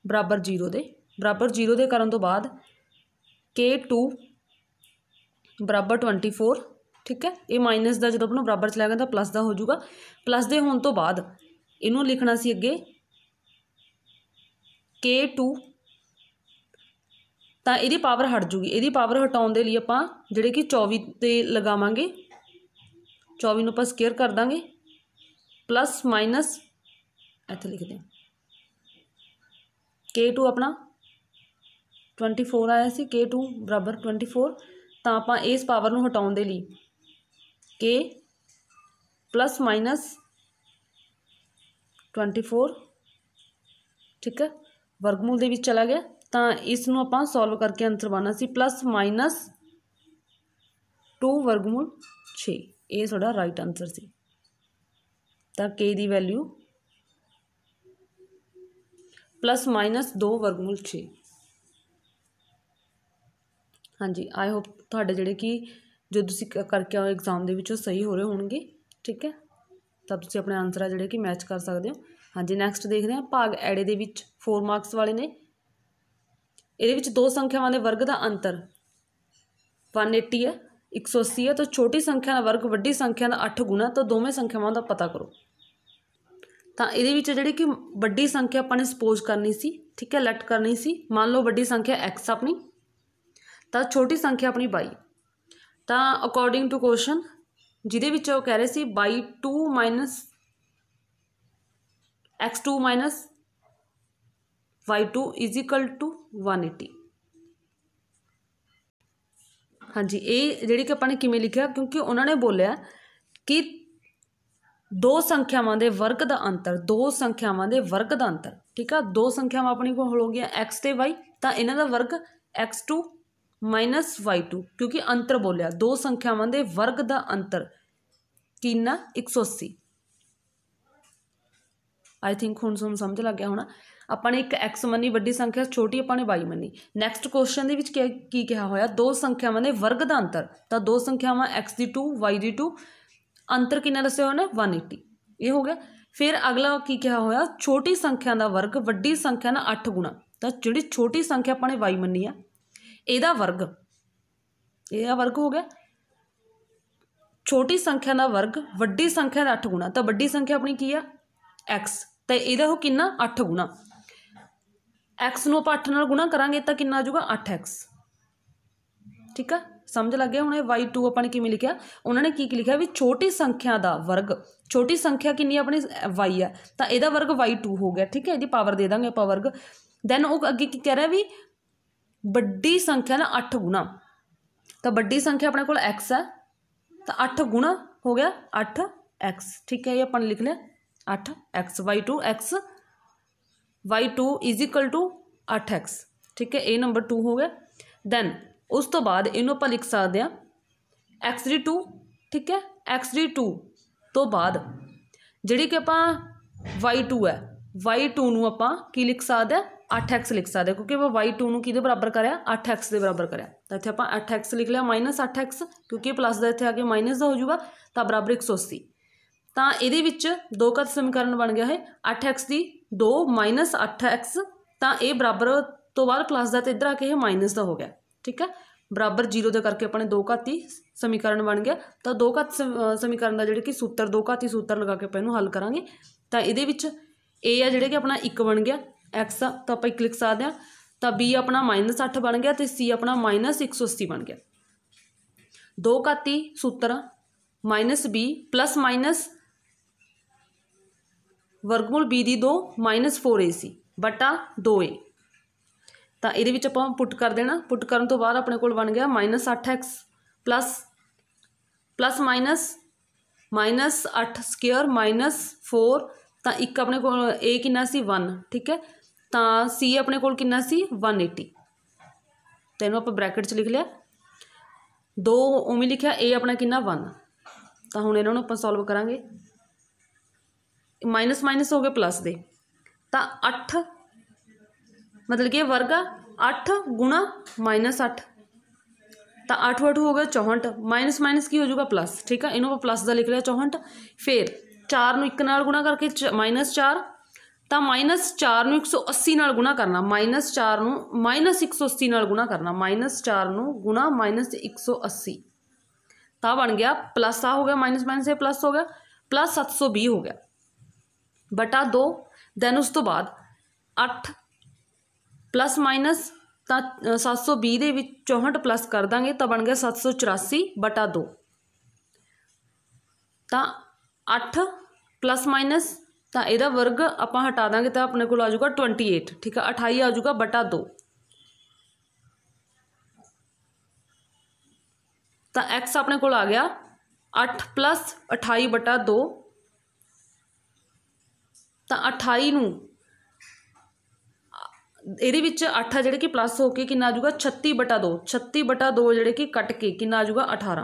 ਬਰਾਬਰ 0 ਦੇ ਬਰਾਬਰ 0 ਦੇ ਕਰਨ ਤੋਂ ਬਾਅਦ k2 ਬਰਾਬਰ 24 ਠੀਕ ਹੈ ਇਹ ਮਾਈਨਸ ਦਾ ਜਦੋਂ ਆਪਣਾ ਬਰਾਬਰ ਚਲਾ ਗਿਆ ਤਾਂ ਪਲੱਸ ਦਾ ਹੋ ਜਾਊਗਾ ਪਲੱਸ ਦੇ ਹੋਣ ਤੋਂ ਬਾਅਦ ਇਹਨੂੰ ਲਿਖਣਾ ਸੀ ਅੱਗੇ K2 ਤਾਂ ਇਹਦੀ ਪਾਵਰ ਹਟ ਜੂਗੀ ਇਹਦੀ ਪਾਵਰ ਹਟਾਉਣ ਦੇ ਲਈ ਆਪਾਂ ਜਿਹੜੇ ਕਿ 24 ਤੇ ਲਗਾਵਾਂਗੇ 24 ਨੂੰ ਆਪਾਂ ਸਕੇਅਰ ਕਰ ਦਾਂਗੇ ਪਲੱਸ ਮਾਈਨਸ ਇੱਥੇ ਲਿਖਦੇ ਹਾਂ K2 ਆਪਣਾ 24 ਆਇਆ ਸੀ K2 ਬਰਾਬਰ 24 ਤਾਂ ਆਪਾਂ ਇਸ ਪਾਵਰ ਨੂੰ ਹਟਾਉਣ ਦੇ ਲਈ के प्लस माइनस ट्वेंटी फोर ਠੀਕ ਹੈ ਵਰਗਮੂਲ ਦੇ ਵਿੱਚ ਚਲਾ ਗਿਆ ਤਾਂ ਇਸ ਨੂੰ ਆਪਾਂ ਸੋਲਵ ਕਰਕੇ ਆਨਸਰ ਬਣਨਾ ਸੀ ਪਲੱਸ ਮਾਈਨਸ 2 ਵਰਗਮੂਲ 6 ਇਹ ਤੁਹਾਡਾ ਰਾਈਟ ਆਨਸਰ ਸੀ ਤਾਂ k ਦੀ ਵੈਲਿਊ ਪਲੱਸ ਮਾਈਨਸ 2 ਵਰਗਮੂਲ 6 ਹਾਂਜੀ ਆਈ ਹੋਪ ਤੁਹਾਡੇ ਜਿਹੜੇ ਕਿ ਜੋ ਤੁਸੀਂ ਕਰਕੇ ਆਓ ਇਗਜ਼ਾਮ ਦੇ ਵਿੱਚੋਂ ਸਹੀ ਹੋ ਰਹੇ ਹੋਣਗੇ ਠੀਕ ਹੈ ਤਾਂ ਤੁਸੀਂ ਆਪਣੇ ਆਨਸਰ ਆ ਜਿਹੜੇ ਕਿ ਮੈਚ ਕਰ ਸਕਦੇ ਹੋ ਹਾਂਜੀ ਨੈਕਸਟ ਦੇਖਦੇ ਹਾਂ ਭਾਗ ਐੜੇ ਦੇ ਵਿੱਚ 4 ਮਾਰਕਸ ਵਾਲੇ ਨੇ ਇਹਦੇ ਵਿੱਚ ਦੋ ਸੰਖਿਆਵਾਂ ਦੇ ਵਰਗ ਦਾ ਅੰਤਰ 180 ਹੈ 180 ਹੈ ਤਾਂ ਛੋਟੀ ਸੰਖਿਆ ਦਾ ਵਰਗ ਵੱਡੀ ਸੰਖਿਆ ਦਾ 8 ਗੁਣਾ ਤਾਂ ਦੋਵੇਂ ਸੰਖਿਆਵਾਂ ਦਾ ਪਤਾ ਕਰੋ ਤਾਂ ਇਹਦੇ ਵਿੱਚ ਜਿਹੜੀ ਕਿ ਵੱਡੀ ਸੰਖਿਆ ਆਪਾਂ ਨੇ ਸਪੋਜ਼ ਕਰਨੀ ਸੀ ਠੀਕ ਹੈ ਲੈਟ ਕਰਨੀ ਸੀ ਮੰਨ ਲਓ ਵੱਡੀ ਸੰਖਿਆ x ਆਪਣੀ ਤਾਂ ਛੋਟੀ ਸੰਖਿਆ ਆਪਣੀ 22 ਤਾਂ ਅਕੋਰਡਿੰਗ ਟੂ ਕੁਐਸਚਨ ਜਿਹਦੇ ਵਿੱਚ ਉਹ ਕਹਿ ਰਹੇ ਸੀ by 2 minus x2 minus y2 is equal to 180 ਹਾਂਜੀ ਇਹ ਜਿਹੜੀ ਕਿ ਆਪਾਂ ਨੇ ਕਿਵੇਂ ਲਿਖਿਆ ਕਿਉਂਕਿ ਉਹਨਾਂ ਨੇ ਬੋਲਿਆ ਕਿ ਦੋ ਸੰਖਿਆਵਾਂ ਦੇ ਵਰਗ ਦਾ ਅੰਤਰ ਦੋ ਸੰਖਿਆਵਾਂ ਦੇ ਵਰਗ ਦਾ ਅੰਤਰ ਠੀਕ ਆ ਦੋ ਸੰਖਿਆਵਾਂ ਆਪਣੀ ਕੋਲ ਹੋ ਗਈਆਂ x ਤੇ y ਤਾਂ ਇਹਨਾਂ ਦਾ ਵਰਗ x2 y2 ਕਿਉਂਕਿ ਅੰਤਰ ਬੋਲਿਆ ਦੋ ਸੰਖਿਆਵਾਂ ਦੇ ਵਰਗ ਦਾ ਅੰਤਰ ਕਿੰਨਾ 180 ਆਈ ਥਿੰਕ ਹੁਣ ਤੁਹਾਨੂੰ ਸਮਝ ਲੱਗ ਗਿਆ ਹੋਣਾ ਆਪਾਂ ਨੇ ਇੱਕ x ਮੰਨੀ ਵੱਡੀ ਸੰਖਿਆ ਛੋਟੀ ਆਪਾਂ ਨੇ y ਮੰਨੀ ਨੈਕਸਟ ਕੁਐਸਚਨ ਦੇ ਵਿੱਚ ਕੀ ਕਿਹਾ ਹੋਇਆ ਦੋ ਸੰਖਿਆਵਾਂ ਦੇ ਵਰਗ ਦਾ ਅੰਤਰ ਤਾਂ ਦੋ ਸੰਖਿਆਵਾਂ x ਦੀ 2 y ਦੀ 2 ਅੰਤਰ ਕਿੰਨਾ ਦੱਸਿਆ ਹੋਣਾ 180 ਇਹ ਹੋ ਗਿਆ ਫਿਰ ਅਗਲਾ ਕੀ ਕਿਹਾ ਹੋਇਆ ਛੋਟੀ ਸੰਖਿਆ ਦਾ ਵਰਗ ਵੱਡੀ ਸੰਖਿਆ ਨਾਲ 8 ਗੁਣਾ ਤਾਂ ਜਿਹੜੀ ਛੋਟੀ ਸੰਖਿਆ ਆਪਾਂ ਨੇ y ਮੰਨੀ ਆ ਇਹਦਾ ਵਰਗ ਇਹਦਾ ਵਰਗ ਹੋ ਗਿਆ ਛੋਟੀ ਸੰਖਿਆ ਦਾ ਵਰਗ ਵੱਡੀ ਸੰਖਿਆ ਦਾ 8 ਗੁਣਾ ਤਾਂ ਵੱਡੀ ਸੰਖਿਆ ਆਪਣੀ ਕੀ ਆ x ਤਾਂ ਇਹਦਾ ਹੋ ਕਿੰਨਾ 8 ਗੁਣਾ x ਨੂੰ ਆਪਾਂ 8 ਨਾਲ ਗੁਣਾ ਕਰਾਂਗੇ ਤਾਂ ਕਿੰਨਾ ਆ ਜਾਊਗਾ 8x ਠੀਕ ਆ ਸਮਝ ਲੱਗ ਗਿਆ ਹੁਣ ਇਹ y2 ਆਪਾਂ ਨੇ ਕਿਵੇਂ ਲਿਖਿਆ ਉਹਨਾਂ ਨੇ ਕੀ ਕੀ ਲਿਖਿਆ ਵੀ ਛੋਟੀ ਸੰਖਿਆ ਦਾ ਵਰਗ ਛੋਟੀ ਸੰਖਿਆ ਕਿੰਨੀ ਆਪਣੀ y ਆ ਤਾਂ ਇਹਦਾ ਵਰਗ y2 ਹੋ ਗਿਆ ਠੀਕ ਹੈ ਇਹਦੀ ਪਾਵਰ ਦੇ ਦਾਂਗੇ ਆਪਾਂ ਵਰਗ ਦੈਨ ਉਹ ਅੱਗੇ ਕੀ ਕਹਿ ਰਿਹਾ ਵੀ ਵੱਡੀ ਸੰਖਿਆ ਨਾ 8 ਗੁਣਾ ਤਾਂ ਵੱਡੀ ਸੰਖਿਆ ਆਪਣੇ ਕੋਲ x ਹੈ ਤਾਂ 8 ਗੁਣਾ ਹੋ ਗਿਆ 8x ਠੀਕ ਹੈ ਇਹ ਆਪਾਂ ਲਿਖ ਲਿਆ 8x equal y2 8x ਠੀਕ ਹੈ ਇਹ ਨੰਬਰ 2 ਹੋ ਗਿਆ ਦੈਨ ਉਸ ਤੋਂ ਬਾਅਦ ਇਹਨੂੰ ਆਪਾਂ ਲਿਖ ਸਕਦੇ ਆ 2 ਠੀਕ ਹੈ 2 ਤੋਂ ਬਾਅਦ ਜਿਹੜੀ ਕਿ ਆਪਾਂ y2 ਹੈ y2 ਨੂੰ ਆਪਾਂ ਕੀ ਲਿਖ ਸਕਦੇ ਆ 8x ਲਿਖ ਸਕਦੇ ਕਿਉਂਕਿ ਆਪਾਂ y2 ਨੂੰ ਕਿਹਦੇ ਬਰਾਬਰ ਕਰਿਆ 8x ਦੇ ਬਰਾਬਰ ਕਰਿਆ ਤਾਂ ਇੱਥੇ ਆਪਾਂ 8x ਲਿਖ ਲਿਆ -8x ਕਿਉਂਕਿ ਪਲੱਸ ਦਾ ਇੱਥੇ ਆ ਕੇ ਮਾਈਨਸ ਦਾ ਹੋ ਜਾਊਗਾ ਤਾਂ ਬਰਾਬਰ 180 ਤਾਂ ਇਹਦੇ ਵਿੱਚ ਦੋ ਘਾਤ ਸਮੀਕਰਨ ਬਣ ਗਿਆ ਹੈ 8x ਦੀ 2 8x ਤਾਂ ਇਹ ਬਰਾਬਰ ਤੋਂ ਬਾਅਦ ਪਲੱਸ ਦਾ ਤੇ ਇੱਧਰ ਆ ਕੇ ਇਹ ਮਾਈਨਸ ਦਾ ਹੋ ਗਿਆ ਠੀਕ ਹੈ ਬਰਾਬਰ 0 ਦੇ ਕਰਕੇ ਆਪਣੇ ਦੋ ਘਾਤੀ ਸਮੀਕਰਨ ਬਣ ਗਿਆ ਤਾਂ ਦੋ ਘਾਤ ਸਮੀਕਰਨ ਦਾ ਜਿਹੜੇ ਕਿ ਸੂਤਰ ਦੋ ਘਾਤੀ ਸੂਤਰ ਲਗਾ ਕੇ ਆਪਾਂ ਇਹਨੂੰ ਹੱਲ ਕਰਾਂਗੇ ਤਾਂ ਇਹਦੇ ਵਿੱਚ a ਆ ਜਿਹੜੇ ਕਿ ਆਪਣਾ 1 ਬਣ ਗਿਆ x ਤਾਂ ਆਪਾਂ ਇੱਕ ਲਿਖ ਸਕਦੇ ਹਾਂ ਤਾਂ b ਆਪਣਾ -8 ਬਣ ਗਿਆ ਤੇ c ਆਪਣਾ -180 ਬਣ ਗਿਆ ਦੋ ਘਾਤੀ ਸੂਤਰ -b ਵਰਗਮੂਲ b ਦੀ 2 -4ac ਬਟਾ 2a ਤਾਂ ਇਹਦੇ ਵਿੱਚ ਆਪਾਂ ਪੁੱਟ ਕਰ ਦੇਣਾ ਪੁੱਟ ਕਰਨ ਤੋਂ ਬਾਅਦ ਆਪਣੇ ਕੋਲ ਬਣ ਗਿਆ -8x ਪਲੱਸ ਪਲੱਸ 4 ਤਾਂ ਇੱਕ ਆਪਣੇ ਕੋਲ a ਕਿੰਨਾ ਸੀ 1 ਠੀਕ ਹੈ तो सी अपने को वन एटी तो इन आप ब्रैकेट लिख लिया दो उमें लिखा ए अपना कि वन तो हूँ इन्हों सोल्व करा माइनस माइनस हो गए प्लस दे अठ मतलब कि वर्ग अठ गुणा माइनस अठ तो अठ अठ हो गया चौहठ माइनस माइनस की हो जाएगा प्लस ठीक है इन प्लस का लिख लिया चौहठ फिर चार एक गुणा करके च माइनस चार ਤਾਂ -4 ਨੂੰ 180 ਨਾਲ ਗੁਣਾ ਕਰਨਾ -4 ਨੂੰ -180 ਨਾਲ ਗੁਣਾ ਕਰਨਾ -4 ਨੂੰ ਗੁਣਾ -180 ਤਾਂ ਬਣ ਗਿਆ ਪਲੱਸ ਆ ਹੋ ਗਿਆ ਮਾਈਨਸ ਮਾਈਨਸ ਇਹ ਪਲੱਸ ਹੋ ਗਿਆ ਪਲੱਸ 720 ਹੋ ਗਿਆ ਬਟਾ 2 ਦੈਨ ਉਸ ਤੋਂ ਬਾਅਦ 8 ਪਲੱਸ ਮਾਈਨਸ ਤਾਂ 720 ਦੇ ਵਿੱਚ 64 ਪਲੱਸ ਕਰ ਦਾਂਗੇ ਤਾਂ ਬਣ ਗਿਆ 784 ਬਟਾ 2 ਤਾਂ 8 ਪਲੱਸ ਮਾਈਨਸ ਤਾਂ ਇਹਦਾ ਵਰਗ ਆਪਾਂ ਹਟਾ ਦਾਂਗੇ ਤਾਂ ਆਪਣੇ ਕੋਲ ਆ ਜਾਊਗਾ 28 ਠੀਕ ਆ 28 ਆ ਜਾਊਗਾ ਬਟਾ 2 ਤਾਂ x ਆਪਣੇ ਕੋਲ ਆ ਗਿਆ 8 28 ਬਟਾ 2 ਤਾਂ 28 ਨੂੰ ਇਹਦੇ ਵਿੱਚ 8 ਆ ਜਿਹੜੇ ਕਿ ਪਲੱਸ ਹੋ ਕੇ ਕਿੰਨਾ ਆ ਜਾਊਗਾ 36 ਬਟਾ 2 36 ਬਟਾ 2 ਜਿਹੜੇ ਕਿ ਕੱਟ ਕੇ ਕਿੰਨਾ ਆ ਜਾਊਗਾ 18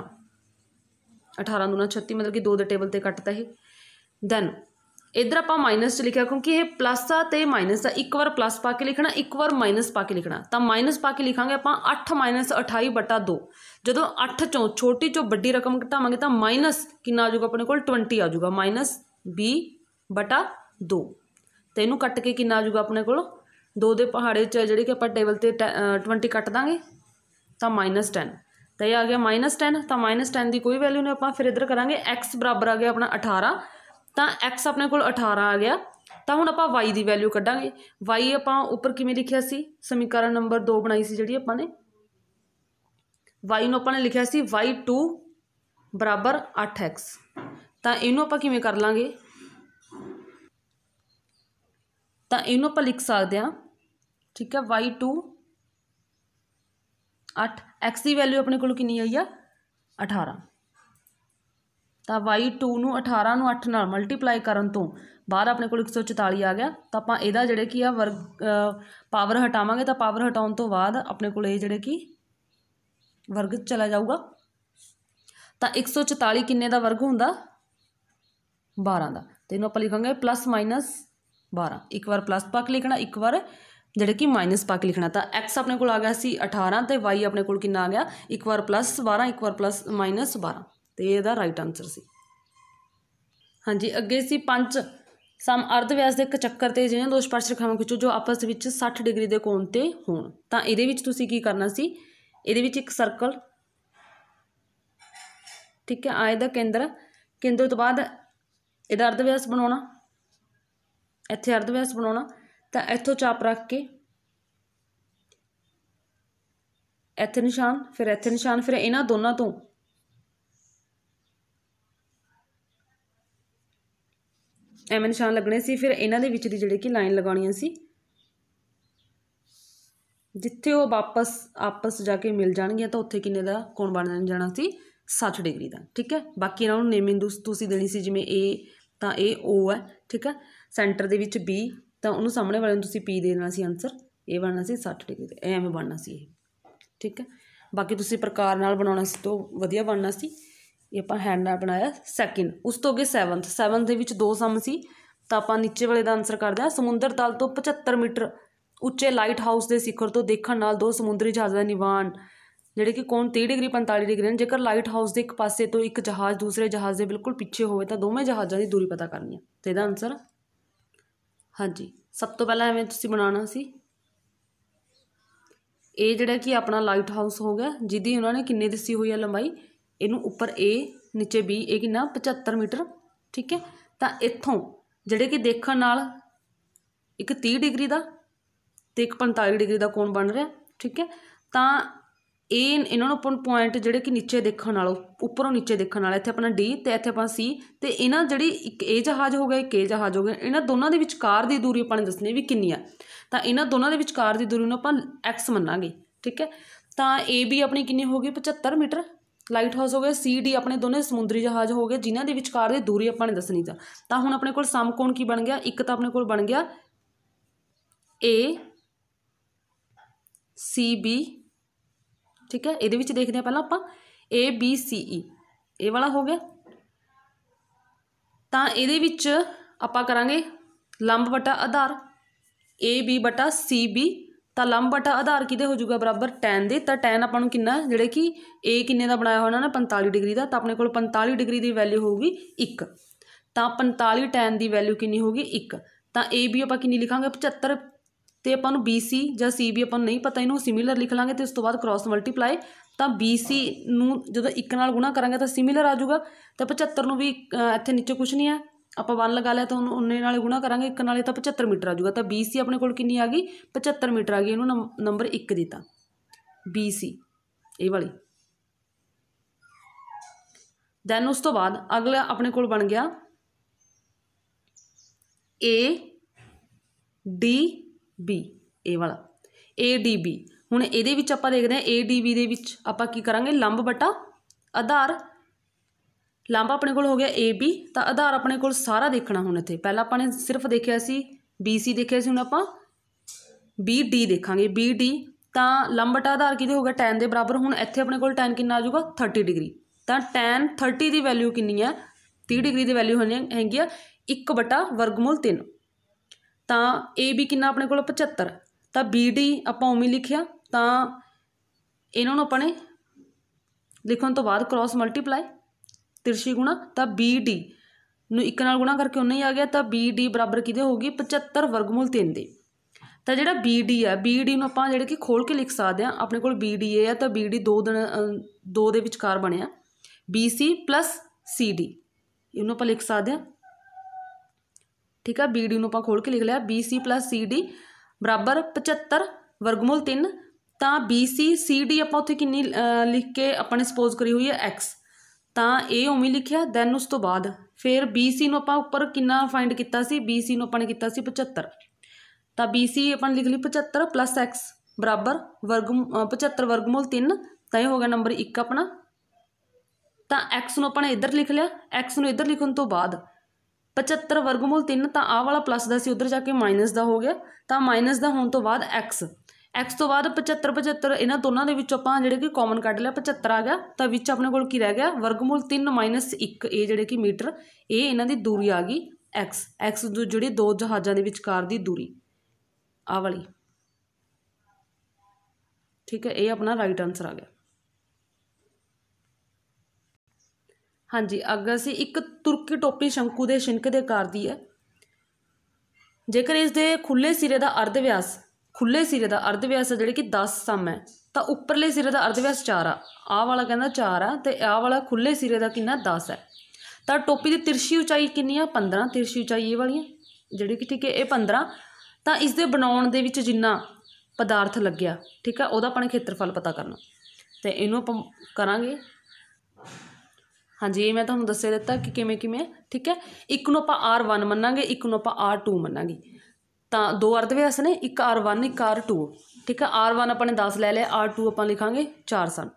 18 ਨੂੰ ਨਾ 36 ਮਤਲਬ ਕਿ 2 ਦੇ ਟੇਬਲ ਤੇ ਕੱਟਤਾ ਇਹ ਦੈਨ ਇਧਰ ਆਪਾਂ ਮਾਈਨਸ ਚ ਲਿਖਿਆ ਕਿਉਂਕਿ ਇਹ ਪਲੱਸ ਆ ਤੇ ਮਾਈਨਸ ਆ ਇੱਕ ਵਾਰ ਪਲੱਸ ਪਾ ਕੇ ਲਿਖਣਾ ਇੱਕ ਵਾਰ ਮਾਈਨਸ ਪਾ ਕੇ ਲਿਖਣਾ ਤਾਂ ਮਾਈਨਸ ਪਾ ਕੇ ਲਿਖਾਂਗੇ ਆਪਾਂ 8 ਮਾਈਨਸ 28 ਬਟਾ 2 ਜਦੋਂ 8 ਚੋਂ ਛੋਟੀ ਚੋਂ ਵੱਡੀ ਰਕਮ ਘਟਾਵਾਂਗੇ ਤਾਂ ਮਾਈਨਸ ਕਿੰਨਾ ਆ ਜਾਊਗਾ ਆਪਣੇ ਕੋਲ 20 ਆ ਜਾਊਗਾ ਮਾਈਨਸ b ਬਟਾ 2 ਤੇ ਇਹਨੂੰ ਕੱਟ ਕੇ ਕਿੰਨਾ ਆ ਜਾਊਗਾ ਆਪਣੇ ਕੋਲ 2 ਦੇ ਪਹਾੜੇ ਚ ਜਿਹੜੇ ਕਿ ਆਪਾਂ ਟੇਬਲ ਤੇ 20 ਕੱਟ ਦਾਂਗੇ ਤਾਂ ਮਾਈਨਸ 10 ਤਾਂ ਇਹ ਆ ਗਿਆ ਮਾਈਨਸ 10 ਤਾਂ ਮਾਈਨਸ 10 ਦੀ ਕੋਈ ਵੈਲਿਊ ਨਹੀਂ ਆਪਾਂ ਫਿਰ ਇਧਰ ਕਰਾਂਗੇ x ਬਰਾਬਰ ਆ ਗਿਆ ਆਪਣਾ 18 ਤਾਂ x ਆਪਣੇ ਕੋਲ 18 ਆ ਗਿਆ ਤਾਂ ਹੁਣ ਆਪਾਂ y ਦੀ ਵੈਲਿਊ ਕੱਢਾਂਗੇ y ਆਪਾਂ ਉੱਪਰ ਕਿਵੇਂ ਲਿਖਿਆ ਸੀ ਸਮੀਕਰਨ ਨੰਬਰ 2 ਬਣਾਈ ਸੀ ਜਿਹੜੀ ਆਪਾਂ ਨੇ y ਨੂੰ ਆਪਾਂ ਨੇ ਲਿਖਿਆ ਸੀ y2 ਬਰਾਬਰ 8x ਤਾਂ ਇਹਨੂੰ ਆਪਾਂ ਕਿਵੇਂ ਕਰ ਲਾਂਗੇ ਤਾਂ ਇਹਨੂੰ ਆਪਾਂ ਲਿਖ ਸਕਦੇ ਹਾਂ ਠੀਕ ਹੈ y2 8 x ਦੀ ਵੈਲਿਊ ਆਪਣੇ ਕੋਲ ਕਿੰਨੀ ਆਈ ਆ 18 ਤਾਂ y2 ਨੂੰ 18 ਨੂੰ 8 ਨਾਲ ਮਲਟੀਪਲਾਈ ਕਰਨ ਤੋਂ ਬਾਅਦ ਆਪਣੇ ਕੋਲ 144 ਆ ਗਿਆ ਤਾਂ ਆਪਾਂ ਇਹਦਾ ਜਿਹੜੇ ਕੀ ਆ ਵਰਗ ਪਾਵਰ ਹਟਾਵਾਂਗੇ ਤਾਂ ਪਾਵਰ ਹਟਾਉਣ ਤੋਂ ਬਾਅਦ ਆਪਣੇ ਕੋਲ ਇਹ ਜਿਹੜੇ ਕੀ ਵਰਗ ਚਲਾ ਜਾਊਗਾ ਤਾਂ 144 ਕਿੰਨੇ ਦਾ ਵਰਗ ਹੁੰਦਾ 12 ਦਾ ਤੇ ਇਹਨੂੰ ਆਪਾਂ ਲਿਖਾਂਗੇ ਪਲੱਸ ਮਾਈਨਸ 12 ਇੱਕ ਵਾਰ ਪਲੱਸ ਪਾ ਕੇ ਲਿਖਣਾ ਇੱਕ ਵਾਰ ਜਿਹੜੇ ਕਿ ਮਾਈਨਸ ਪਾ ਕੇ ਲਿਖਣਾ ਤਾਂ x ਆਪਣੇ ਕੋਲ ਆ ਗਿਆ ਸੀ 18 ਤੇ y ਆਪਣੇ ਕੋਲ ਕਿੰਨਾ ਆ ਗਿਆ ਇੱਕ ਵਾਰ ਪਲੱਸ 12 ਇੱਕ ਵਾਰ ਪਲੱਸ ਮਾਈਨਸ 12 ਤੇ ਇਹਦਾ ਰਾਈਟ ਆਨਸਰ ਸੀ ਹਾਂਜੀ ਅੱਗੇ ਸੀ ਪੰਜ ਸਮ ਅਰਧ ਵਿਆਸ ਦੇ ਇੱਕ ਚੱਕਰ ਤੇ ਜਿਹਨਾਂ ਦੋ ਸਪਰਸ਼ ਰੇਖਾਵਾਂ ਖਿੱਚੋ ਜੋ ਆਪਸ ਵਿੱਚ 60 ਡਿਗਰੀ ਦੇ ਕੋਣ ਤੇ ਹੋਣ ਤਾਂ ਇਹਦੇ ਵਿੱਚ ਤੁਸੀਂ ਕੀ ਕਰਨਾ ਸੀ ਇਹਦੇ ਵਿੱਚ ਇੱਕ ਸਰਕਲ ਠੀਕ ਹੈ ਆਏ ਦਾ ਕੇਂਦਰ ਕੇਂਦਰ ਤੋਂ ਬਾਅਦ ਇਹਦਾ ਅਰਧ ਵਿਆਸ ਬਣਾਉਣਾ ਇੱਥੇ ਅਰਧ ਵਿਆਸ ਬਣਾਉਣਾ ਤਾਂ ਇੱਥੋਂ ਚਾਪ ਰੱਖ ਕੇ ਇੱਥੇ ਨਿਸ਼ਾਨ ਫਿਰ ਇੱਥੇ ਨਿਸ਼ਾਨ ਫਿਰ ਇਹਨਾਂ ਦੋਨਾਂ ਤੋਂ ਐਵੇਂ ਨਿਸ਼ਾਨ ਲੱਗਣੇ ਸੀ ਫਿਰ ਇਹਨਾਂ ਦੇ ਵਿੱਚ ਦੀ ਜਿਹੜੇ ਕਿ ਲਾਈਨ ਲਗਾਉਣੀਆਂ ਸੀ ਜਿੱਥੇ ਉਹ ਵਾਪਸ ਆਪਸ ਜਾ ਕੇ ਮਿਲ ਜਾਣਗੀਆਂ ਤਾਂ ਉੱਥੇ ਕਿੰਨੇ ਦਾ ਕੋਣ ਬਣ ਜਾਣਾ ਸੀ 60 ਡਿਗਰੀ ਦਾ ਠੀਕ ਹੈ ਬਾਕੀ ਇਹਨਾਂ ਨੂੰ ਨੇਮਿੰਗ ਤੁਸੀਂ ਦੇਣੀ ਸੀ ਜਿਵੇਂ A ਤਾਂ ਇਹ O ਹੈ ਠੀਕ ਹੈ ਸੈਂਟਰ ਦੇ ਵਿੱਚ B ਤਾਂ ਉਹਨੂੰ ਸਾਹਮਣੇ ਵਾਲੇ ਨੂੰ ਤੁਸੀਂ ਪੀ ਦੇ ਦੇਣਾ ਸੀ ਆਨਸਰ ਇਹ ਬਣਨਾ ਸੀ 60 ਡਿਗਰੀ ਦਾ ਐਵੇਂ ਬਣਨਾ ਸੀ ਇਹ ਠੀਕ ਹੈ ਬਾਕੀ ਤੁਸੀਂ ਪ੍ਰਕਾਰ ਨਾਲ ਬਣਾਉਣਾ ਸੀ ਤਾਂ ਵਧੀਆ ਬਣਨਾ ਸੀ ਇਹ ਆਪਾਂ ਹੈਂਡ ਨਾਲ ਬਣਾਇਆ ਸੈਕਿੰਡ ਉਸ ਤੋਂ ਅੱਗੇ 7th 7th ਦੇ ਵਿੱਚ ਦੋ ਸਮ ਸੀ ਤਾਂ ਆਪਾਂ ਨੀਚੇ ਵਾਲੇ ਦਾ ਆਨਸਰ ਕਰਦੇ ਹਾਂ ਸਮੁੰਦਰ ਤਲ ਤੋਂ 75 ਮੀਟਰ ਉੱਚੇ ਲਾਈਟ ਹਾਊਸ ਦੇ ਸਿਖਰ ਤੋਂ ਦੇਖਣ ਨਾਲ ਦੋ ਸਮੁੰਦਰੀ ਜਹਾਜ਼ਾਂ ਦਾ ਨਿਵਾਨ ਜਿਹੜੇ ਕਿ ਕੋਣ 30 ਡਿਗਰੀ 45 ਡਿਗਰੀ ਨੇ ਜੇਕਰ ਲਾਈਟ ਹਾਊਸ ਦੇ ਇੱਕ ਪਾਸੇ ਤੋਂ ਇੱਕ ਜਹਾਜ਼ ਦੂਸਰੇ ਜਹਾਜ਼ ਦੇ ਬਿਲਕੁਲ ਪਿੱਛੇ ਹੋਵੇ ਤਾਂ ਦੋਵੇਂ ਜਹਾਜ਼ਾਂ ਦੀ ਦੂਰੀ ਪਤਾ ਕਰਨੀ ਹੈ ਤੇ ਇਹਦਾ ਆਨਸਰ ਹਾਂਜੀ ਸਭ ਤੋਂ ਪਹਿਲਾਂ ਐਵੇਂ ਤੁਸੀਂ ਬਣਾਉਣਾ ਸੀ ਇਹ ਜਿਹੜਾ ਕਿ ਆਪਣਾ ਲਾਈਟ ਹਾਊਸ ਹੋ ਗਿਆ ਜਿੱਦੀ ਉਹਨਾਂ ਨੇ ਕਿੰਨੇ ਦੱਸੀ ਹੋਈ ਹੈ ਲੰਬਾਈ ਇਹਨੂੰ ਉੱਪਰ ਏ ਨੀਚੇ ਬੀ ਇਹ ਕਿੰਨਾ 75 ਮੀਟਰ ਠੀਕ ਹੈ ਤਾਂ ਇੱਥੋਂ ਜਿਹੜੇ ਕਿ ਦੇਖਣ ਨਾਲ ਇੱਕ 30 ਡਿਗਰੀ ਦਾ ਤੇ ਇੱਕ 45 ਡਿਗਰੀ ਦਾ ਕੋਣ ਬਣ ਰਿਹਾ ਠੀਕ ਹੈ ਤਾਂ A ਇਹਨਾਂ ਨੂੰ ਆਪਾਂ ਪੁਆਇੰਟ ਜਿਹੜੇ ਕਿ ਨੀਚੇ ਦੇਖਣ ਨਾਲੋਂ ਉੱਪਰੋਂ ਨੀਚੇ ਦੇਖਣ ਨਾਲ ਇੱਥੇ ਆਪਣਾ ਡੀ ਤੇ ਇੱਥੇ ਆਪਣਾ ਸੀ ਤੇ ਇਹਨਾਂ ਜਿਹੜੀ ਇੱਕ ਇਹ ਜਹਾਜ਼ ਹੋ ਗਿਆ ਇੱਕ ਇਹ ਜਹਾਜ਼ ਹੋ ਗਿਆ ਇਹਨਾਂ ਦੋਨਾਂ ਦੇ ਵਿਚਕਾਰ ਦੀ ਦੂਰੀ ਆਪਾਂ ਨੇ ਦੱਸਣੀ ਵੀ ਕਿੰਨੀ ਆ ਤਾਂ ਇਹਨਾਂ ਦੋਨਾਂ ਦੇ ਵਿਚਕਾਰ ਦੀ ਦੂਰੀ ਨੂੰ ਆਪਾਂ ਐਕਸ ਮੰਨਾਂਗੇ ਠੀਕ ਹੈ ਤਾਂ ਏ ਬੀ ਆਪਣੀ ਕਿੰਨੀ ਹੋ ਗਈ 75 ਮੀਟਰ ਲਾਈਟ ਹਾਊਸ ਹੋ ਗਿਆ ਸੀ ਡੀ ਆਪਣੇ ਦੋਨੇ ਸਮੁੰਦਰੀ ਜਹਾਜ਼ ਹੋ ਗਏ ਜਿਨ੍ਹਾਂ ਦੇ ਵਿਚਕਾਰ ਦੀ ਦੂਰੀ ਆਪਾਂ ਨੇ ਦੱਸਣੀ ਤਾਂ ਤਾਂ ਹੁਣ ਆਪਣੇ ਕੋਲ ਸਮਕੋਣ ਕੀ ਬਣ ਗਿਆ ਇੱਕ ਤਾਂ ਆਪਣੇ ਕੋਲ ਬਣ ਗਿਆ ਏ ਸੀ ਬੀ ਠੀਕ ਹੈ ਇਹਦੇ ਵਿੱਚ ਦੇਖਦੇ ਆ ਪਹਿਲਾਂ ਆਪਾਂ ਏ ਬੀ ਸੀ ਈ ਇਹ ਵਾਲਾ ਹੋ ਗਿਆ ਤਾਂ ਇਹਦੇ ਵਿੱਚ ਆਪਾਂ ਕਰਾਂਗੇ ਲੰਬ ਵਟਾ ਆਧਾਰ ਏ ਬੀ ਵਟਾ ਸੀ ਬੀ ਤਾਂ ਲੰਬ ਬਟਾ ਆਧਾਰ ਕਿਹਦੇ ਹੋ ਜਾਊਗਾ ਬਰਾਬਰ ਟੈਨ ਦੇ ਤਾਂ ਟੈਨ ਆਪਾਂ ਨੂੰ ਕਿੰਨਾ ਜਿਹੜੇ ਕਿ a ਕਿੰਨੇ ਦਾ ਬਣਾਇਆ ਹੋਣਾ ਨਾ 45 ਡਿਗਰੀ ਦਾ ਤਾਂ ਆਪਣੇ ਕੋਲ 45 ਡਿਗਰੀ ਦੀ ਵੈਲਿਊ ਹੋਊਗੀ 1 ਤਾਂ 45 ਟੈਨ ਦੀ ਵੈਲਿਊ ਕਿੰਨੀ ਹੋਗੀ 1 ਤਾਂ ab ਆਪਾਂ ਕਿੰਨੀ ਲਿਖਾਂਗੇ 75 ਤੇ ਆਪਾਂ ਨੂੰ BC ਜਾਂ CB ਆਪਾਂ ਨੂੰ ਨਹੀਂ ਪਤਾ ਇਹਨੂੰ ਸਿਮਿਲਰ ਲਿਖ ਲਾਂਗੇ ਤੇ ਉਸ ਤੋਂ ਬਾਅਦ ਕ੍ਰਾਸ ਮਲਟੀਪਲਾਈ ਤਾਂ BC ਨੂੰ ਜਦੋਂ 1 ਨਾਲ ਗੁਣਾ ਕਰਾਂਗੇ ਤਾਂ ਸਿਮਿਲਰ ਆ ਜਾਊਗਾ ਤਾਂ 75 ਨੂੰ ਵੀ ਇੱਥੇ ਨੀਚੇ ਕੁਝ ਨਹੀਂ ਆ ਆਪਾਂ 1 ਲਗਾ ਲਿਆ ਤਾਂ ਉਹਨੂੰ ਉਹਨੇ ਨਾਲ ਗੁਣਾ ਕਰਾਂਗੇ ਇੱਕ ਨਾਲੇ ਤਾਂ 75 ਮੀਟਰ ਆ ਜਾਊਗਾ ਤਾਂ BC ਆਪਣੇ ਕੋਲ ਕਿੰਨੀ ਆ ਗਈ 75 ਮੀਟਰ ਆ ਗਈ ਇਹਨੂੰ ਨੰਬਰ 1 ਦਿੱਤਾ BC ਇਹ ਵਾਲੀ ਦੈਨ ਉਸ ਤੋਂ ਬਾਅਦ ਅਗਲਾ ਆਪਣੇ ਕੋਲ ਬਣ ਗਿਆ A D B ਇਹ ਵਾਲਾ A D B ਹੁਣ ਇਹਦੇ ਵਿੱਚ ਆਪਾਂ ਦੇਖਦੇ ਆ A D B ਦੇ ਵਿੱਚ ਆਪਾਂ ਕੀ ਕਰਾਂਗੇ ਲੰਬ ਬਟਾ ਆਧਾਰ ਲੰਬ ਆਪਣੇ ਕੋਲ ਹੋ ਗਿਆ AB ਤਾਂ ਆਧਾਰ ਆਪਣੇ ਕੋਲ ਸਾਰਾ ਦੇਖਣਾ ਹੁਣ ਇੱਥੇ ਪਹਿਲਾਂ ਆਪਾਂ ਨੇ ਸਿਰਫ ਦੇਖਿਆ ਸੀ BC ਦੇਖਿਆ ਸੀ ਹੁਣ ਆਪਾਂ BD ਦੇਖਾਂਗੇ BD ਤਾਂ ਲੰਬ ਬਟਾ ਆਧਾਰ ਕਿਹਦੇ ਹੋ ਗਿਆ tan ਦੇ ਬਰਾਬਰ ਹੁਣ ਇੱਥੇ ਆਪਣੇ ਕੋਲ tan ਕਿੰਨਾ ਆ ਜਾਊਗਾ 30 ਡਿਗਰੀ ਤਾਂ tan 30 ਦੀ ਵੈਲਿਊ ਕਿੰਨੀ ਹੈ 30 ਡਿਗਰੀ ਦੀ ਵੈਲਿਊ ਹੈਗੀ ਆ 1 ਬਟਾ ਵਰਗਮੂਲ 3 ਤਾਂ AB ਕਿੰਨਾ ਆਪਣੇ ਕੋਲ 75 ਤਾਂ BD ਆਪਾਂ ਉਵੇਂ ਲਿਖਿਆ ਤਾਂ ਇਹਨਾਂ ਨੂੰ ਆਪਾਂ ਨੇ ਲਿਖਣ ਤੋਂ ਬਾਅਦ ਕ੍ਰਾਸ ਮਲਟੀਪਲਾਈ ਤਿਰਸ਼ੀ ਗੁਣਾ ਤਾਂ BD ਨੂੰ ਇੱਕ ਨਾਲ ਗੁਣਾ ਕਰਕੇ ਉਨਾ ਹੀ ਆ ਗਿਆ ਤਾਂ BD ਬਰਾਬਰ ਕਿਹਦੇ ਹੋਗੀ 75 ਵਰਗਮੂਲ 3 ਦੇ ਤਾਂ ਜਿਹੜਾ BD ਆ BD ਨੂੰ ਆਪਾਂ ਜਿਹੜੇ ਕਿ ਖੋਲ ਕੇ ਲਿਖ ਸਕਦੇ ਆ ਆਪਣੇ ਕੋਲ ਬੀ ਡੀ ਆ ਤਾਂ BD ਦੋ ਦਿਨ ਦੋ ਦੇ ਵਿਚਕਾਰ ਬਣਿਆ BC CD ਇਹਨੂੰ ਆਪਾਂ ਲਿਖ ਸਕਦੇ ਆ ਠੀਕ ਆ BD ਨੂੰ ਆਪਾਂ ਖੋਲ ਕੇ ਲਿਖ ਲਿਆ BC CD ਬਰਾਬਰ 75 ਵਰਗਮੂਲ 3 ਤਾਂ BC CD ਆਪਾਂ ਉੱਥੇ ਕਿੰਨੀ ਲਿਖ ਕੇ ਆਪਾਂ ਨੇ ਸਪੋਜ਼ ਕਰੀ ਹੋਈ ਹੈ x ਤਾਂ ਇਹ ਉਵੇਂ ਲਿਖਿਆ ਦੈਨ ਉਸ ਤੋਂ ਬਾਅਦ ਫਿਰ BC ਨੂੰ ਆਪਾਂ ਉੱਪਰ ਕਿੰਨਾ ਫਾਈਂਡ ਕੀਤਾ ਸੀ BC ਨੂੰ ਆਪਾਂ ਨੇ ਕੀਤਾ ਸੀ 75 ਤਾਂ BC ਆਪਾਂ ਲਿਖ ਲਈ 75 x ਬਰਾਬਰ ਵਰਗ 75 ਵਰਗਮੂਲ 3 ਤਾਂ ਇਹ ਹੋ ਗਿਆ ਨੰਬਰ 1 ਆਪਣਾ ਤਾਂ x ਨੂੰ ਆਪਾਂ ਨੇ ਇੱਧਰ ਲਿਖ ਲਿਆ x ਨੂੰ ਇੱਧਰ ਲਿਖਣ ਤੋਂ ਬਾਅਦ 75 ਵਰਗਮੂਲ 3 ਤਾਂ ਆਹ ਵਾਲਾ ਪਲੱਸ ਦਾ ਸੀ ਉਧਰ ਜਾ ਕੇ ਮਾਈਨਸ ਦਾ ਹੋ ਗਿਆ ਤਾਂ ਮਾਈਨਸ ਦਾ ਹੋਣ ਤੋਂ ਬਾਅਦ x x ਤੋਂ ਬਾਅਦ 75 75 ਇਹਨਾਂ ਦੋਨਾਂ ਦੇ ਵਿੱਚੋਂ ਆਪਾਂ ਜਿਹੜੇ ਕਿ ਕਾਮਨ ਕੱਢ ਲਿਆ 75 ਆ ਗਿਆ ਤਾਂ ਵਿੱਚ ਆਪਣੇ ਕੋਲ ਕੀ ਰਹਿ ਗਿਆ ਵਰਗਮੂਲ 3 1 ਇਹ ਜਿਹੜੇ ਕਿ ਮੀਟਰ ਇਹ ਇਹਨਾਂ ਦੀ ਦੂਰੀ ਆ ਗਈ x x ਜਿਹੜੀ ਦੋ ਜਹਾਜ਼ਾਂ ਦੇ ਵਿਚਕਾਰ ਦੀ ਦੂਰੀ ਆ ਵਾਲੀ ਠੀਕ ਹੈ ਇਹ ਆਪਣਾ ਰਾਈਟ ਆਨਸਰ ਆ ਗਿਆ ਹਾਂਜੀ ਅੱਗੇ ਸੀ ਇੱਕ ਤੁਰਕੀ ਟੋਪੀ ਸ਼ੰਕੂ ਦੇ ਸ਼ਿਨਕ ਦੇ ਆਕਾਰ ਦੀ ਹੈ ਜੇਕਰ ਇਸ ਦੇ ਖੁੱਲੇ ਸਿਰੇ ਦਾ ਅਰਧ ਵਿਆਸ ਖੁੱਲੇ ਸਿਰੇ ਦਾ ਅਰਧ ਵਿਆਸ ਜਿਹੜੇ ਕਿ 10 ਸਮ ਹੈ ਤਾਂ ਉੱਪਰਲੇ ਸਿਰੇ ਦਾ ਅਰਧ ਵਿਆਸ 4 ਆ ਆਹ ਵਾਲਾ ਕਹਿੰਦਾ 4 ਆ ਤੇ ਆਹ ਵਾਲਾ ਖੁੱਲੇ ਸਿਰੇ ਦਾ ਕਿੰਨਾ 10 ਹੈ ਤਾਂ ਟੋਪੀ ਦੀ ਤਿਰਛੀ ਉਚਾਈ ਕਿੰਨੀ ਆ 15 ਤਿਰਛੀ ਉਚਾਈ ਇਹ ਵਾਲੀ ਜਿਹੜੀ ਕਿ ਠੀਕ ਹੈ ਇਹ 15 ਤਾਂ ਇਸ ਦੇ ਬਣਾਉਣ ਦੇ ਵਿੱਚ ਜਿੰਨਾ ਪਦਾਰਥ ਲੱਗਿਆ ਠੀਕ ਆ ਉਹਦਾ ਆਪਾਂ ਨੇ ਖੇਤਰਫਲ ਪਤਾ ਕਰਨਾ ਤੇ ਇਹਨੂੰ ਆਪਾਂ ਕਰਾਂਗੇ ਹਾਂਜੀ ਇਹ ਮੈਂ ਤੁਹਾਨੂੰ ਦੱਸੇ ਦਿੱਤਾ ਕਿ ਕਿਵੇਂ ਕਿਵੇਂ ਠੀਕ ਹੈ ਇੱਕ ਨੂੰ ਆਪਾਂ R1 ਮੰਨਾਂਗੇ ਇੱਕ ਨੂੰ ਆਪਾਂ R2 ਮੰਨਾਂਗੇ ਤਾਂ ਦੋ ਅਰਧ ਵਿਆਸ ਨੇ ਇੱਕ R1 ਇੱਕ R2 ਠੀਕ ਹੈ R1 ਆਪਾਂ ਨੇ 10 ਲੈ ਲਿਆ R2 ਆਪਾਂ ਲਿਖਾਂਗੇ 4 ਸਨ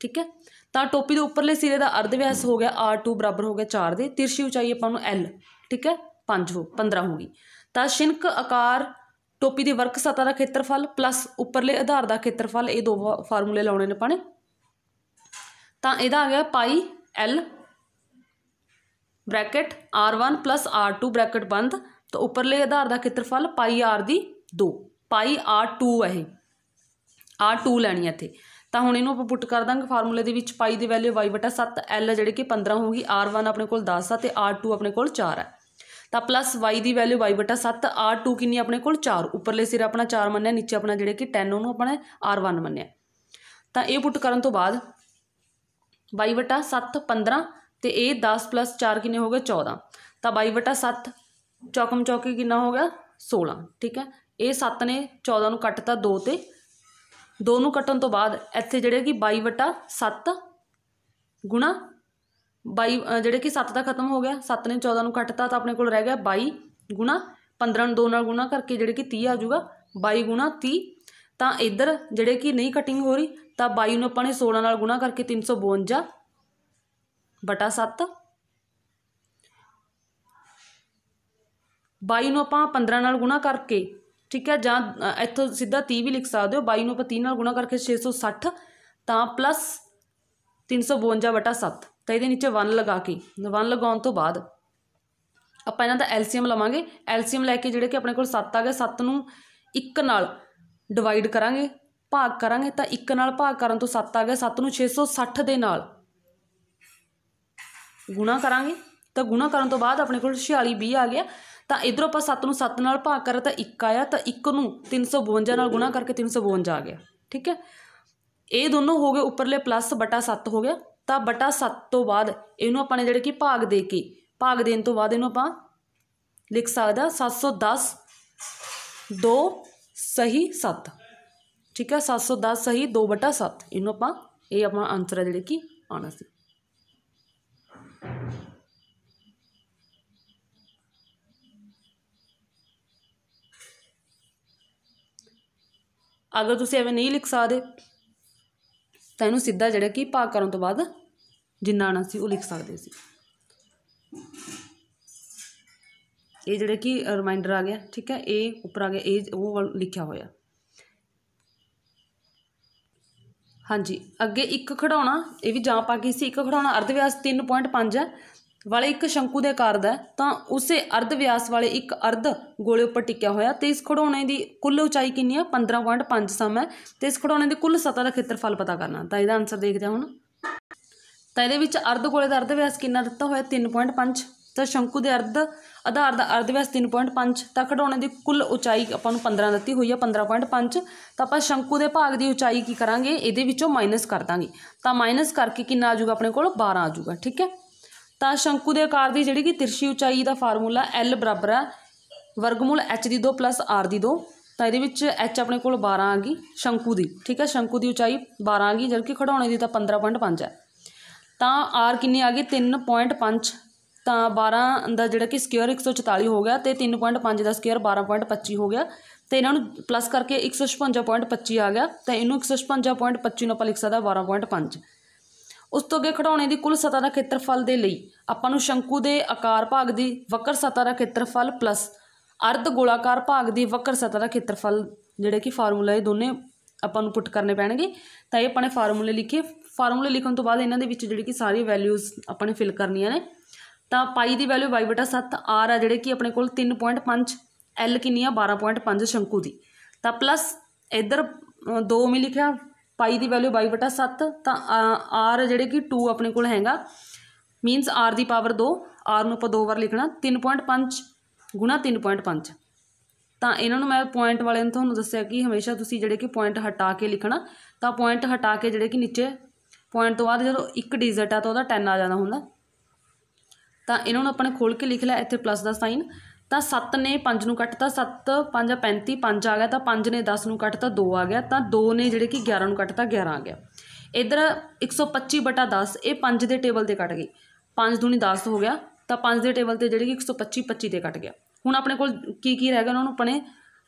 ਠੀਕ ਹੈ ਤਾਂ ਟੋਪੀ ਦੇ ਉੱਪਰਲੇ ਸਿਰੇ ਦਾ ਅਰਧ ਵਿਆਸ ਹੋ ਗਿਆ R2 ਬਰਾਬਰ ਹੋ ਗਿਆ 4 ਦੇ ਤਿਰਛੀ ਉਚਾਈ ਆਪਾਂ ਨੂੰ L ਠੀਕ ਹੈ 5 ਹੋ 15 ਹੋ ਗਈ ਤਾਂ ਸ਼ਿੰਕ ਆਕਾਰ ਟੋਪੀ ਦੇ ਵਰਕ ਸਤਾ ਦਾ ਖੇਤਰਫਲ ਪਲੱਸ ਉੱਪਰਲੇ ਆਧਾਰ ਦਾ ਖੇਤਰਫਲ ਇਹ ਦੋ ਫਾਰਮੂਲੇ ਲਾਉਣੇ ਨੇ ਆਪਾਂ ਨੇ ਤਾਂ ਇਹਦਾ ਆ ਗਿਆ ਪਾਈ L bracket r1 r2 bracket ਬੰਦ ਤਾਂ ਉੱਪਰਲੇ ਆਧਾਰ ਦਾ ਖੇਤਰਫਲ ਪਾਈ ਆਰ ਦੀ 2 ਪਾਈ ਆਰ 2 ਹੈ ਇਹ ਆਰ 2 ਲੈਣੀ ਹੈ ਇੱਥੇ ਤਾਂ ਹੁਣ ਇਹਨੂੰ ਆਪਾਂ ਪੁੱਟ ਕਰ ਦਾਂਗੇ ਫਾਰਮੂਲੇ ਦੇ ਵਿੱਚ ਪਾਈ ਦੀ ਵੈਲਿਊ y 7 l ਜਿਹੜੇ ਕਿ 15 ਹੋਊਗੀ r1 ਆਪਣੇ ਕੋਲ 10 ਆ ਤੇ r2 ਆਪਣੇ ਕੋਲ 4 ਆ ਤਾਂ ਪਲੱਸ y ਦੀ ਵੈਲਿਊ y 7 r2 ਕਿੰਨੀ ਆਪਣੇ ਕੋਲ 4 ਉੱਪਰਲੇ ਸਿਰ ਆਪਣਾ 4 ਮੰਨਿਆ ਨੀਚੇ ਆਪਣਾ ਜਿਹੜੇ ਕਿ 10 ਉਹਨੂੰ ਆਪਣਾ r1 ਮੰਨਿਆ ਤਾਂ ਇਹ ਪੁੱਟ ਕਰਨ ਤੋਂ ਬਾਅਦ y 7 15 ਤੇ ਇਹ 10 4 ਕਿੰਨੇ ਹੋ ਗਏ 14 ਤਾਂ y 7 ਚੌਕਮ ਚੌਕੀ ਕਿੰਨਾ ਹੋ ਗਿਆ 16 ਠੀਕ ਹੈ ਇਹ 7 ਨੇ 14 ਨੂੰ ਕੱਟਤਾ 2 ਤੇ 2 ਨੂੰ ਕੱਟਣ ਤੋਂ ਬਾਅਦ ਇੱਥੇ ਜਿਹੜੇ ਕਿ 22 ਵਟਾ 7 ਗੁਣਾ 22 ਜਿਹੜੇ ਕਿ 7 ਦਾ ਖਤਮ ਹੋ ਗਿਆ 7 ਨੇ 14 ਨੂੰ ਕੱਟਤਾ ਤਾਂ ਆਪਣੇ ਕੋਲ ਰਹਿ ਗਿਆ 22 ਗੁਣਾ 15 ਨੂੰ 2 ਨਾਲ ਗੁਣਾ ਕਰਕੇ ਜਿਹੜੇ ਕਿ 30 ਆ ਜਾਊਗਾ 22 ਗੁਣਾ 30 ਤਾਂ ਇੱਧਰ ਜਿਹੜੇ ਕਿ ਨਹੀਂ ਕਟਿੰਗ ਹੋ ਰਹੀ ਤਾਂ 22 ਨੂੰ ਆਪਾਂ ਨੇ 16 ਨਾਲ ਗੁਣਾ ਕਰਕੇ 352 ਬਟਾ 7 22 ਨੂੰ ਆਪਾਂ 15 ਨਾਲ ਗੁਣਾ ਕਰਕੇ ਠੀਕ ਹੈ ਜਾਂ ਇੱਥੋਂ ਸਿੱਧਾ 30 ਵੀ ਲਿਖ ਸਕਦੇ ਹੋ 22 ਨੂੰ ਆਪਾਂ 30 ਨਾਲ ਗੁਣਾ ਕਰਕੇ 660 ਤਾਂ ਪਲੱਸ 352/7 ਤਾਂ ਇਹਦੇ ਨੀਚੇ 1 ਲਗਾ ਕੇ 1 ਲਗਾਉਣ ਤੋਂ ਬਾਅਦ ਆਪਾਂ ਇਹਨਾਂ ਦਾ ਐਲਸੀਐਮ ਲਵਾਂਗੇ ਐਲਸੀਐਮ ਲੈ ਕੇ ਜਿਹੜੇ ਕਿ ਆਪਣੇ ਕੋਲ 7 ਆ ਗਏ 7 ਨੂੰ 1 ਨਾਲ ਡਿਵਾਈਡ ਕਰਾਂਗੇ ਭਾਗ ਕਰਾਂਗੇ ਤਾਂ 1 ਨਾਲ ਭਾਗ ਕਰਨ ਤੋਂ 7 ਆ ਗਿਆ 7 ਨੂੰ 660 ਦੇ ਨਾਲ ਗੁਣਾ ਕਰਾਂਗੇ ਤਾਂ ਗੁਣਾ ਕਰਨ ਤੋਂ ਬਾਅਦ ਆਪਣੇ ਕੋਲ 46 20 ਆ ਗਿਆ ਤਾਂ ਇਧਰੋਂ ਆਪਾਂ 7 ਨੂੰ 7 ਨਾਲ ਭਾਗ ਕਰਾ ਤਾਂ 1 ਆਇਆ ਤਾਂ 1 ਨੂੰ 352 ਨਾਲ ਗੁਣਾ ਕਰਕੇ 352 ਆ ਗਿਆ ਠੀਕ ਹੈ ਇਹ ਦੋਨੋਂ ਹੋ ਗਏ ਉੱਪਰਲੇ ਪਲੱਸ ਬਟਾ 7 ਹੋ ਗਿਆ ਤਾਂ ਬਟਾ 7 ਤੋਂ ਬਾਅਦ ਇਹਨੂੰ ਆਪਾਂ ਨੇ ਜਿਹੜੇ ਕਿ ਭਾਗ ਦੇ ਕੇ ਭਾਗ ਦੇਣ ਤੋਂ ਬਾਅਦ ਇਹਨੂੰ ਆਪਾਂ ਲਿਖ ਸਕਦਾ 710 2 ਸਹੀ 7 ਠੀਕ ਹੈ 710 ਸਹੀ 2 ਬਟਾ 7 ਇਹਨੂੰ ਆਪਾਂ ਇਹ ਆਪਣਾ ਆਨਸਰ ਹੈ ਜਿਹੜੇ ਕਿ ਆਉਣਾ ਸੀ ਅਗਰ ਤੁਸੀਂ ਐਵੇਂ ਨਹੀਂ ਲਿਖ ਸਕਦੇ ਤਾਂ ਇਹਨੂੰ ਸਿੱਧਾ ਜਿਹੜਾ ਕਿ ਭਾਗ ਕਰਨ ਤੋਂ ਬਾਅਦ ਜਿੰਨਾ ਆਣਾ ਸੀ ਉਹ ਲਿਖ ਸਕਦੇ ਸੀ ਇਹ ਜਿਹੜਾ ਕਿ ਰਿਮਾਈਂਡਰ ਆ ਗਿਆ ਠੀਕ ਹੈ ਇਹ ਉੱਪਰ ਆ ਗਿਆ ਇਹ ਉਹ ਲਿਖਿਆ ਹੋਇਆ ਹਾਂਜੀ ਅੱਗੇ ਇੱਕ ਖੜਾਉਣਾ ਇਹ ਵੀ ਜਾਂ ਪਾ ਕੇ ਸੀ ਇੱਕ ਖੜਾਉਣਾ ਅਰਧ ਵਿਆਸ 3.5 ਹੈ ਵਾਲੇ ਇੱਕ ਸ਼ੰਕੂ ਦੇ ਆਕਾਰ ਦਾ ਤਾਂ ਉਸੇ ਅਰਧ ਵਿਆਸ ਵਾਲੇ ਇੱਕ ਅਰਧ ਗੋਲੇ ਉੱਪਰ ਟਿਕਿਆ ਹੋਇਆ ਤੇ ਇਸ ਖਿਡੌਣੇ ਦੀ ਕੁੱਲ ਉਚਾਈ ਕਿੰਨੀ ਆ 15.5 ਸਮ ਹੈ ਤੇ ਇਸ ਖਿਡੌਣੇ ਦੇ ਕੁੱਲ ਸਤਹ ਦਾ ਖੇਤਰਫਲ ਪਤਾ ਕਰਨਾ ਤਾਂ ਇਹਦਾ ਆਨਸਰ ਦੇਖਦੇ ਹਾਂ ਹੁਣ ਤਾਂ ਇਹਦੇ ਵਿੱਚ ਅਰਧ ਗੋਲੇ ਦਾ ਅਰਧ ਵਿਆਸ ਕਿੰਨਾ ਦਿੱਤਾ ਹੋਇਆ 3.5 ਤਾਂ ਸ਼ੰਕੂ ਦੇ ਅਰਧ ਆਧਾਰ ਦਾ ਅਰਧ ਵਿਆਸ 3.5 ਤਾਂ ਖੜਾਉਣੇ ਦੀ ਕੁੱਲ ਉਚਾਈ ਆਪਾਂ ਨੂੰ 15 ਦਿੱਤੀ ਹੋਈ ਆ 15.5 ਤਾਂ ਆਪਾਂ ਸ਼ੰਕੂ ਦੇ ਭਾਗ ਦੀ ਉਚਾਈ ਕੀ ਕਰਾਂਗੇ ਇਹਦੇ ਵਿੱਚੋਂ ਮਾਈਨਸ ਕਰ ਦਾਂਗੇ ਤਾਂ ਮਾਈਨਸ ਕਰਕੇ ਕਿੰਨਾ ਆ ਜਾਊਗਾ ਆਪਣੇ ਕੋਲ 12 ਆ ਜਾਊਗਾ ਠੀਕ ਹੈ ਤਾਂ ਸ਼ੰਕੂ ਦੇ ਆਕਾਰ ਦੀ ਜਿਹੜੀ ਕਿ ਤਿਰਛੀ ਉਚਾਈ ਦਾ ਫਾਰਮੂਲਾ l ਬਰਾਬਰ ਆ ਵਰਗਮੂਲ h ਦੀ 2 r ਦੀ 2 ਤਾਂ ਇਹਦੇ ਵਿੱਚ h ਆਪਣੇ ਕੋਲ 12 ਆ ਗਈ ਸ਼ੰਕੂ ਦੀ ਠੀਕ ਹੈ ਸ਼ੰਕੂ ਦੀ ਉਚਾਈ 12 ਆ ਗਈ ਜਦਕਿ ਖੜਾਉਣੇ ਦੀ ਤਾਂ 15.5 ਹੈ ਤਾਂ r ਕਿੰਨੀ ਆ ਗਈ 3.5 ਤਾਂ 12 ਦਾ ਜਿਹੜਾ ਕਿ ਸਕੁਅਰ 144 ਹੋ ਗਿਆ ਤੇ 3.5 ਦਾ ਸਕੁਅਰ 12.25 ਹੋ ਗਿਆ ਤੇ ਇਹਨਾਂ ਨੂੰ ਪਲੱਸ ਕਰਕੇ 156.25 ਆ ਗਿਆ ਤਾਂ ਇਹਨੂੰ 156.25 ਨੂੰ ਆਪਾਂ ਲਿਖ ਸਕਦਾ 12.5 ਉਸ ਤੋਂ ਅੱਗੇ ਖੜਾਉਣੇ ਦੀ ਕੁੱਲ ਸਤਾ ਦਾ ਖੇਤਰਫਲ ਦੇ ਲਈ ਆਪਾਂ ਨੂੰ ਸ਼ੰਕੂ ਦੇ ਆਕਾਰ ਭਾਗ ਦੀ ਵਕਰ ਸਤਾ ਦਾ ਖੇਤਰਫਲ ਪਲੱਸ ਅਰਧ ਗੋਲਾਕਾਰ ਭਾਗ ਦੀ ਵਕਰ ਸਤਾ ਦਾ ਖੇਤਰਫਲ ਜਿਹੜੇ ਕਿ ਫਾਰਮੂਲਾ ਇਹ ਦੋਨੇ ਆਪਾਂ ਨੂੰ ਪੁੱਟ ਕਰਨੇ ਪੈਣਗੇ ਤਾਂ ਇਹ ਆਪਣੇ ਫਾਰਮੂਲੇ ਲਿਖੇ ਫਾਰਮੂਲੇ ਲਿਖਣ ਤੋਂ ਬਾਅਦ ਇਹਨਾਂ ਦੇ ਵਿੱਚ ਜਿਹੜੀ ਕਿ ਸਾਰੀ ਵੈਲਿਊਜ਼ ਆਪਾਂ ਨੇ ਫਿਲ ਕਰਨੀਆਂ ਨੇ ਤਾਂ ਪਾਈ ਦੀ ਵੈਲਿਊ 2/7 ਆਰ ਆ ਜਿਹੜੇ ਕਿ ਆਪਣੇ ਕੋਲ 3.5 ਐਲ ਕਿੰਨੀ ਆ 12.5 ਸ਼ੰਕੂ ਦੀ ਤਾਂ ਪਲੱਸ ਇੱਧਰ 2 ਮਿਲ ਲਿਖਿਆ ਪਾਈ ਦੀ ਵੈਲਿਊ 22 ਬਟਾ 7 ਤਾਂ ਆਰ ਜਿਹੜੇ ਕਿ 2 ਆਪਣੇ ਕੋਲ ਹੈਗਾ ਮੀਨਸ ਆਰ ਦੀ ਪਾਵਰ 2 ਆਰ ਨੂੰ ਆਪਾਂ ਦੋ ਵਾਰ ਲਿਖਣਾ 3.5 ਗੁਣਾ 3.5 ਤਾਂ ਇਹਨਾਂ ਨੂੰ ਮੈਂ ਪੁਆਇੰਟ ਵਾਲੇ ਨੂੰ ਤੁਹਾਨੂੰ ਦੱਸਿਆ ਕਿ ਹਮੇਸ਼ਾ ਤੁਸੀਂ ਜਿਹੜੇ ਕਿ ਪੁਆਇੰਟ ਹਟਾ ਕੇ ਲਿਖਣਾ ਤਾਂ ਪੁਆਇੰਟ ਹਟਾ ਕੇ ਜਿਹੜੇ ਕਿ ਨੀਚੇ ਪੁਆਇੰਟ ਤੋਂ ਬਾਅਦ ਜਦੋਂ ਇੱਕ ਡਿਜਿਟ ਆ ਤਾਂ ਉਹਦਾ 10 ਆ ਜਾਂਦਾ ਹੁੰਦਾ ਤਾਂ ਇਹਨਾਂ ਨੂੰ ਆਪਾਂ ਨੇ ਖੋਲ ਕੇ ਲਿਖ ਲਿਆ ਇੱਥੇ ਪਲੱਸ ਦਾ ਸਾਈਨ ਤਾਂ 7 ਨੇ 5 ਨੂੰ ਕੱਟਤਾ 7 5 35 5 ਆ ਗਿਆ ਤਾਂ 5 ਨੇ 10 ਨੂੰ ਕੱਟਤਾ 2 ਆ ਗਿਆ ਤਾਂ 2 ਨੇ ਜਿਹੜੇ ਕਿ 11 ਨੂੰ ਕੱਟਤਾ 11 ਆ ਗਿਆ ਇਧਰ 125 ਬਟਾ 10 ਇਹ 5 ਦੇ ਟੇਬਲ ਤੇ ਕੱਟ ਗਈ 5 ਦੂਣੀ 10 ਹੋ ਗਿਆ ਤਾਂ 5 ਦੇ ਟੇਬਲ ਤੇ ਜਿਹੜੇ ਕਿ 125 25 ਤੇ ਕੱਟ ਗਿਆ ਹੁਣ ਆਪਣੇ ਕੋਲ ਕੀ ਕੀ ਰਹਿ ਗਿਆ ਉਹਨਾਂ ਨੂੰ ਆਪਣੇ